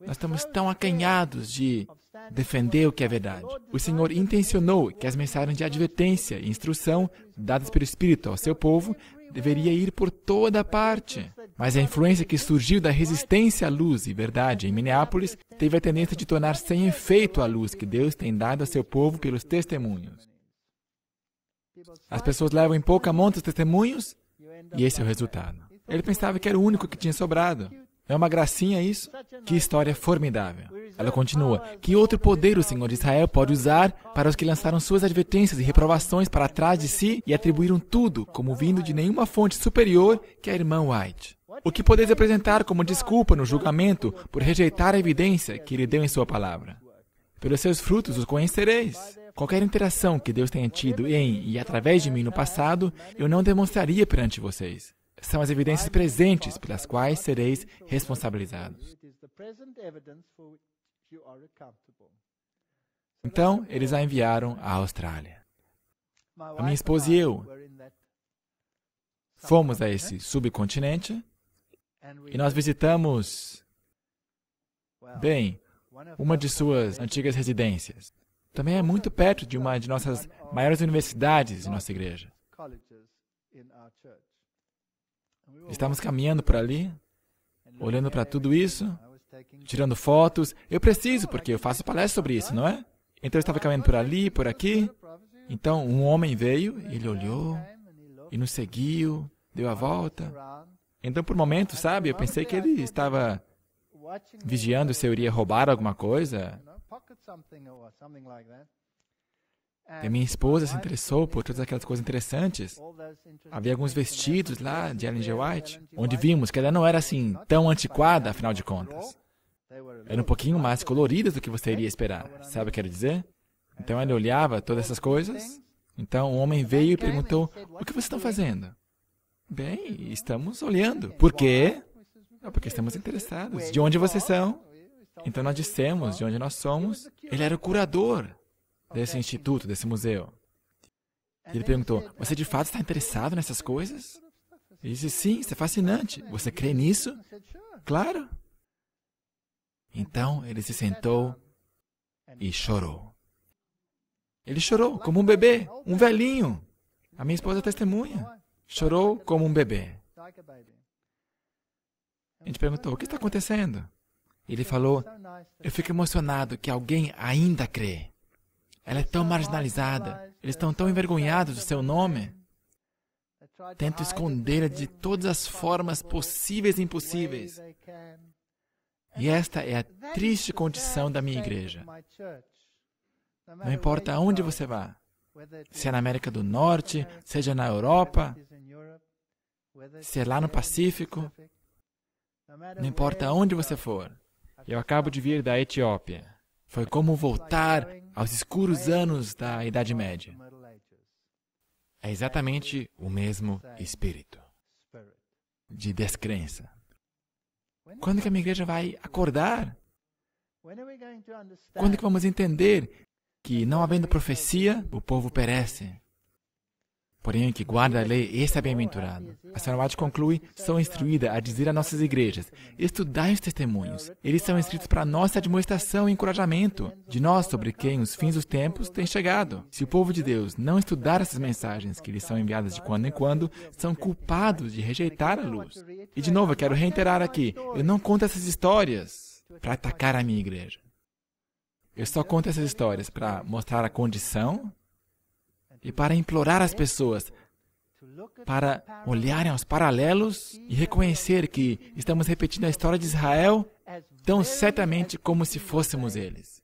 Nós estamos tão acanhados de defender o que é verdade. O Senhor intencionou que as mensagens de advertência e instrução dadas pelo Espírito ao seu povo deveria ir por toda parte. Mas a influência que surgiu da resistência à luz e verdade em Minneapolis teve a tendência de tornar sem efeito a luz que Deus tem dado ao seu povo pelos testemunhos. As pessoas levam em pouca monta os testemunhos e esse é o resultado. Ele pensava que era o único que tinha sobrado. É uma gracinha isso? Que história formidável. Ela continua: Que outro poder o Senhor de Israel pode usar para os que lançaram suas advertências e reprovações para trás de si e atribuíram tudo como vindo de nenhuma fonte superior que é a irmã White? O que podeis apresentar como desculpa no julgamento por rejeitar a evidência que ele deu em sua palavra? Pelos seus frutos os conhecereis. Qualquer interação que Deus tenha tido em e através de mim no passado, eu não demonstraria perante vocês são as evidências presentes pelas quais sereis responsabilizados. Então, eles a enviaram à Austrália. A minha esposa e eu fomos a esse subcontinente e nós visitamos, bem, uma de suas antigas residências. Também é muito perto de uma de nossas maiores universidades de nossa igreja. Estávamos caminhando por ali, olhando para tudo isso, tirando fotos. Eu preciso, porque eu faço palestra sobre isso, não é? Então eu estava caminhando por ali, por aqui. Então um homem veio, ele olhou e nos seguiu, deu a volta. Então, por momentos, momento, sabe, eu pensei que ele estava vigiando se eu iria roubar alguma coisa. E a minha esposa se interessou por todas aquelas coisas interessantes. Havia alguns vestidos lá de Ellen G. White, onde vimos que ela não era assim tão antiquada, afinal de contas. Era um pouquinho mais coloridas do que você iria esperar, sabe o que quero dizer? Então ela olhava todas essas coisas. Então o homem veio e perguntou: O que vocês estão fazendo? Bem, estamos olhando. Por quê? Não, ah, porque estamos interessados. De onde vocês são? Então nós dissemos de onde nós somos. Ele era o curador desse instituto, desse museu. E é ele perguntou: né? Você de fato está interessado nessas coisas? Ele disse: Sim, isso é fascinante. Você crê nisso? Claro. Então ele se sentou é e chorou. Ele chorou como um bebê, um né? velhinho. A minha esposa testemunha. É? Chorou como um bebê. A gente perguntou: O que está acontecendo? Ele falou: Eu fico emocionado que alguém ainda crê. Ela é tão marginalizada. Eles estão tão envergonhados do seu nome. Tento escondê-la de todas as formas possíveis e impossíveis. E esta é a triste condição da minha igreja. Não importa aonde você vá, se é na América do Norte, seja na Europa, se é lá no Pacífico, não importa aonde você for. Eu acabo de vir da Etiópia. Foi como voltar aos escuros anos da Idade Média. É exatamente o mesmo espírito de descrença. Quando que a minha igreja vai acordar? Quando que vamos entender que, não havendo profecia, o povo perece? Porém, que guarda a lei, este é bem-aventurado. A Sarwat conclui, são instruídas a dizer a nossas igrejas, estudai os testemunhos. Eles são escritos para nossa admoestação e encorajamento, de nós sobre quem os fins dos tempos têm chegado. Se o povo de Deus não estudar essas mensagens que lhes são enviadas de quando em quando, são culpados de rejeitar a luz. E de novo, eu quero reiterar aqui, eu não conto essas histórias para atacar a minha igreja. Eu só conto essas histórias para mostrar a condição e para implorar as pessoas para olharem aos paralelos e reconhecer que estamos repetindo a história de Israel tão certamente como se fôssemos eles.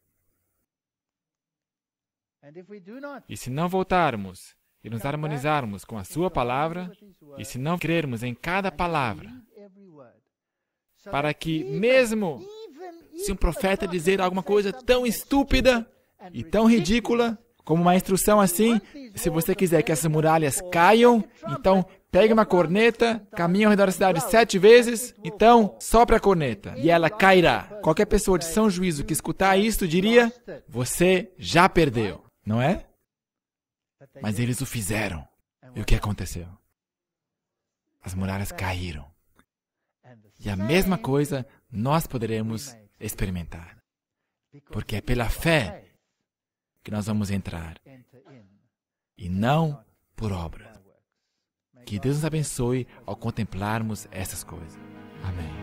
E se não voltarmos e nos harmonizarmos com a Sua palavra, e se não crermos em cada palavra, para que, mesmo se um profeta dizer alguma coisa tão estúpida e tão ridícula, como uma instrução assim, se você quiser que essas muralhas caiam, então pegue uma corneta, caminhe ao redor da cidade sete vezes, então sopra a corneta e ela cairá. Qualquer pessoa de São Juízo que escutar isto diria: você já perdeu, não é? Mas eles o fizeram. E o que aconteceu? As muralhas caíram. E a mesma coisa nós poderemos experimentar. Porque é pela fé que nós vamos entrar e não por obras. Que Deus nos abençoe ao contemplarmos essas coisas. Amém.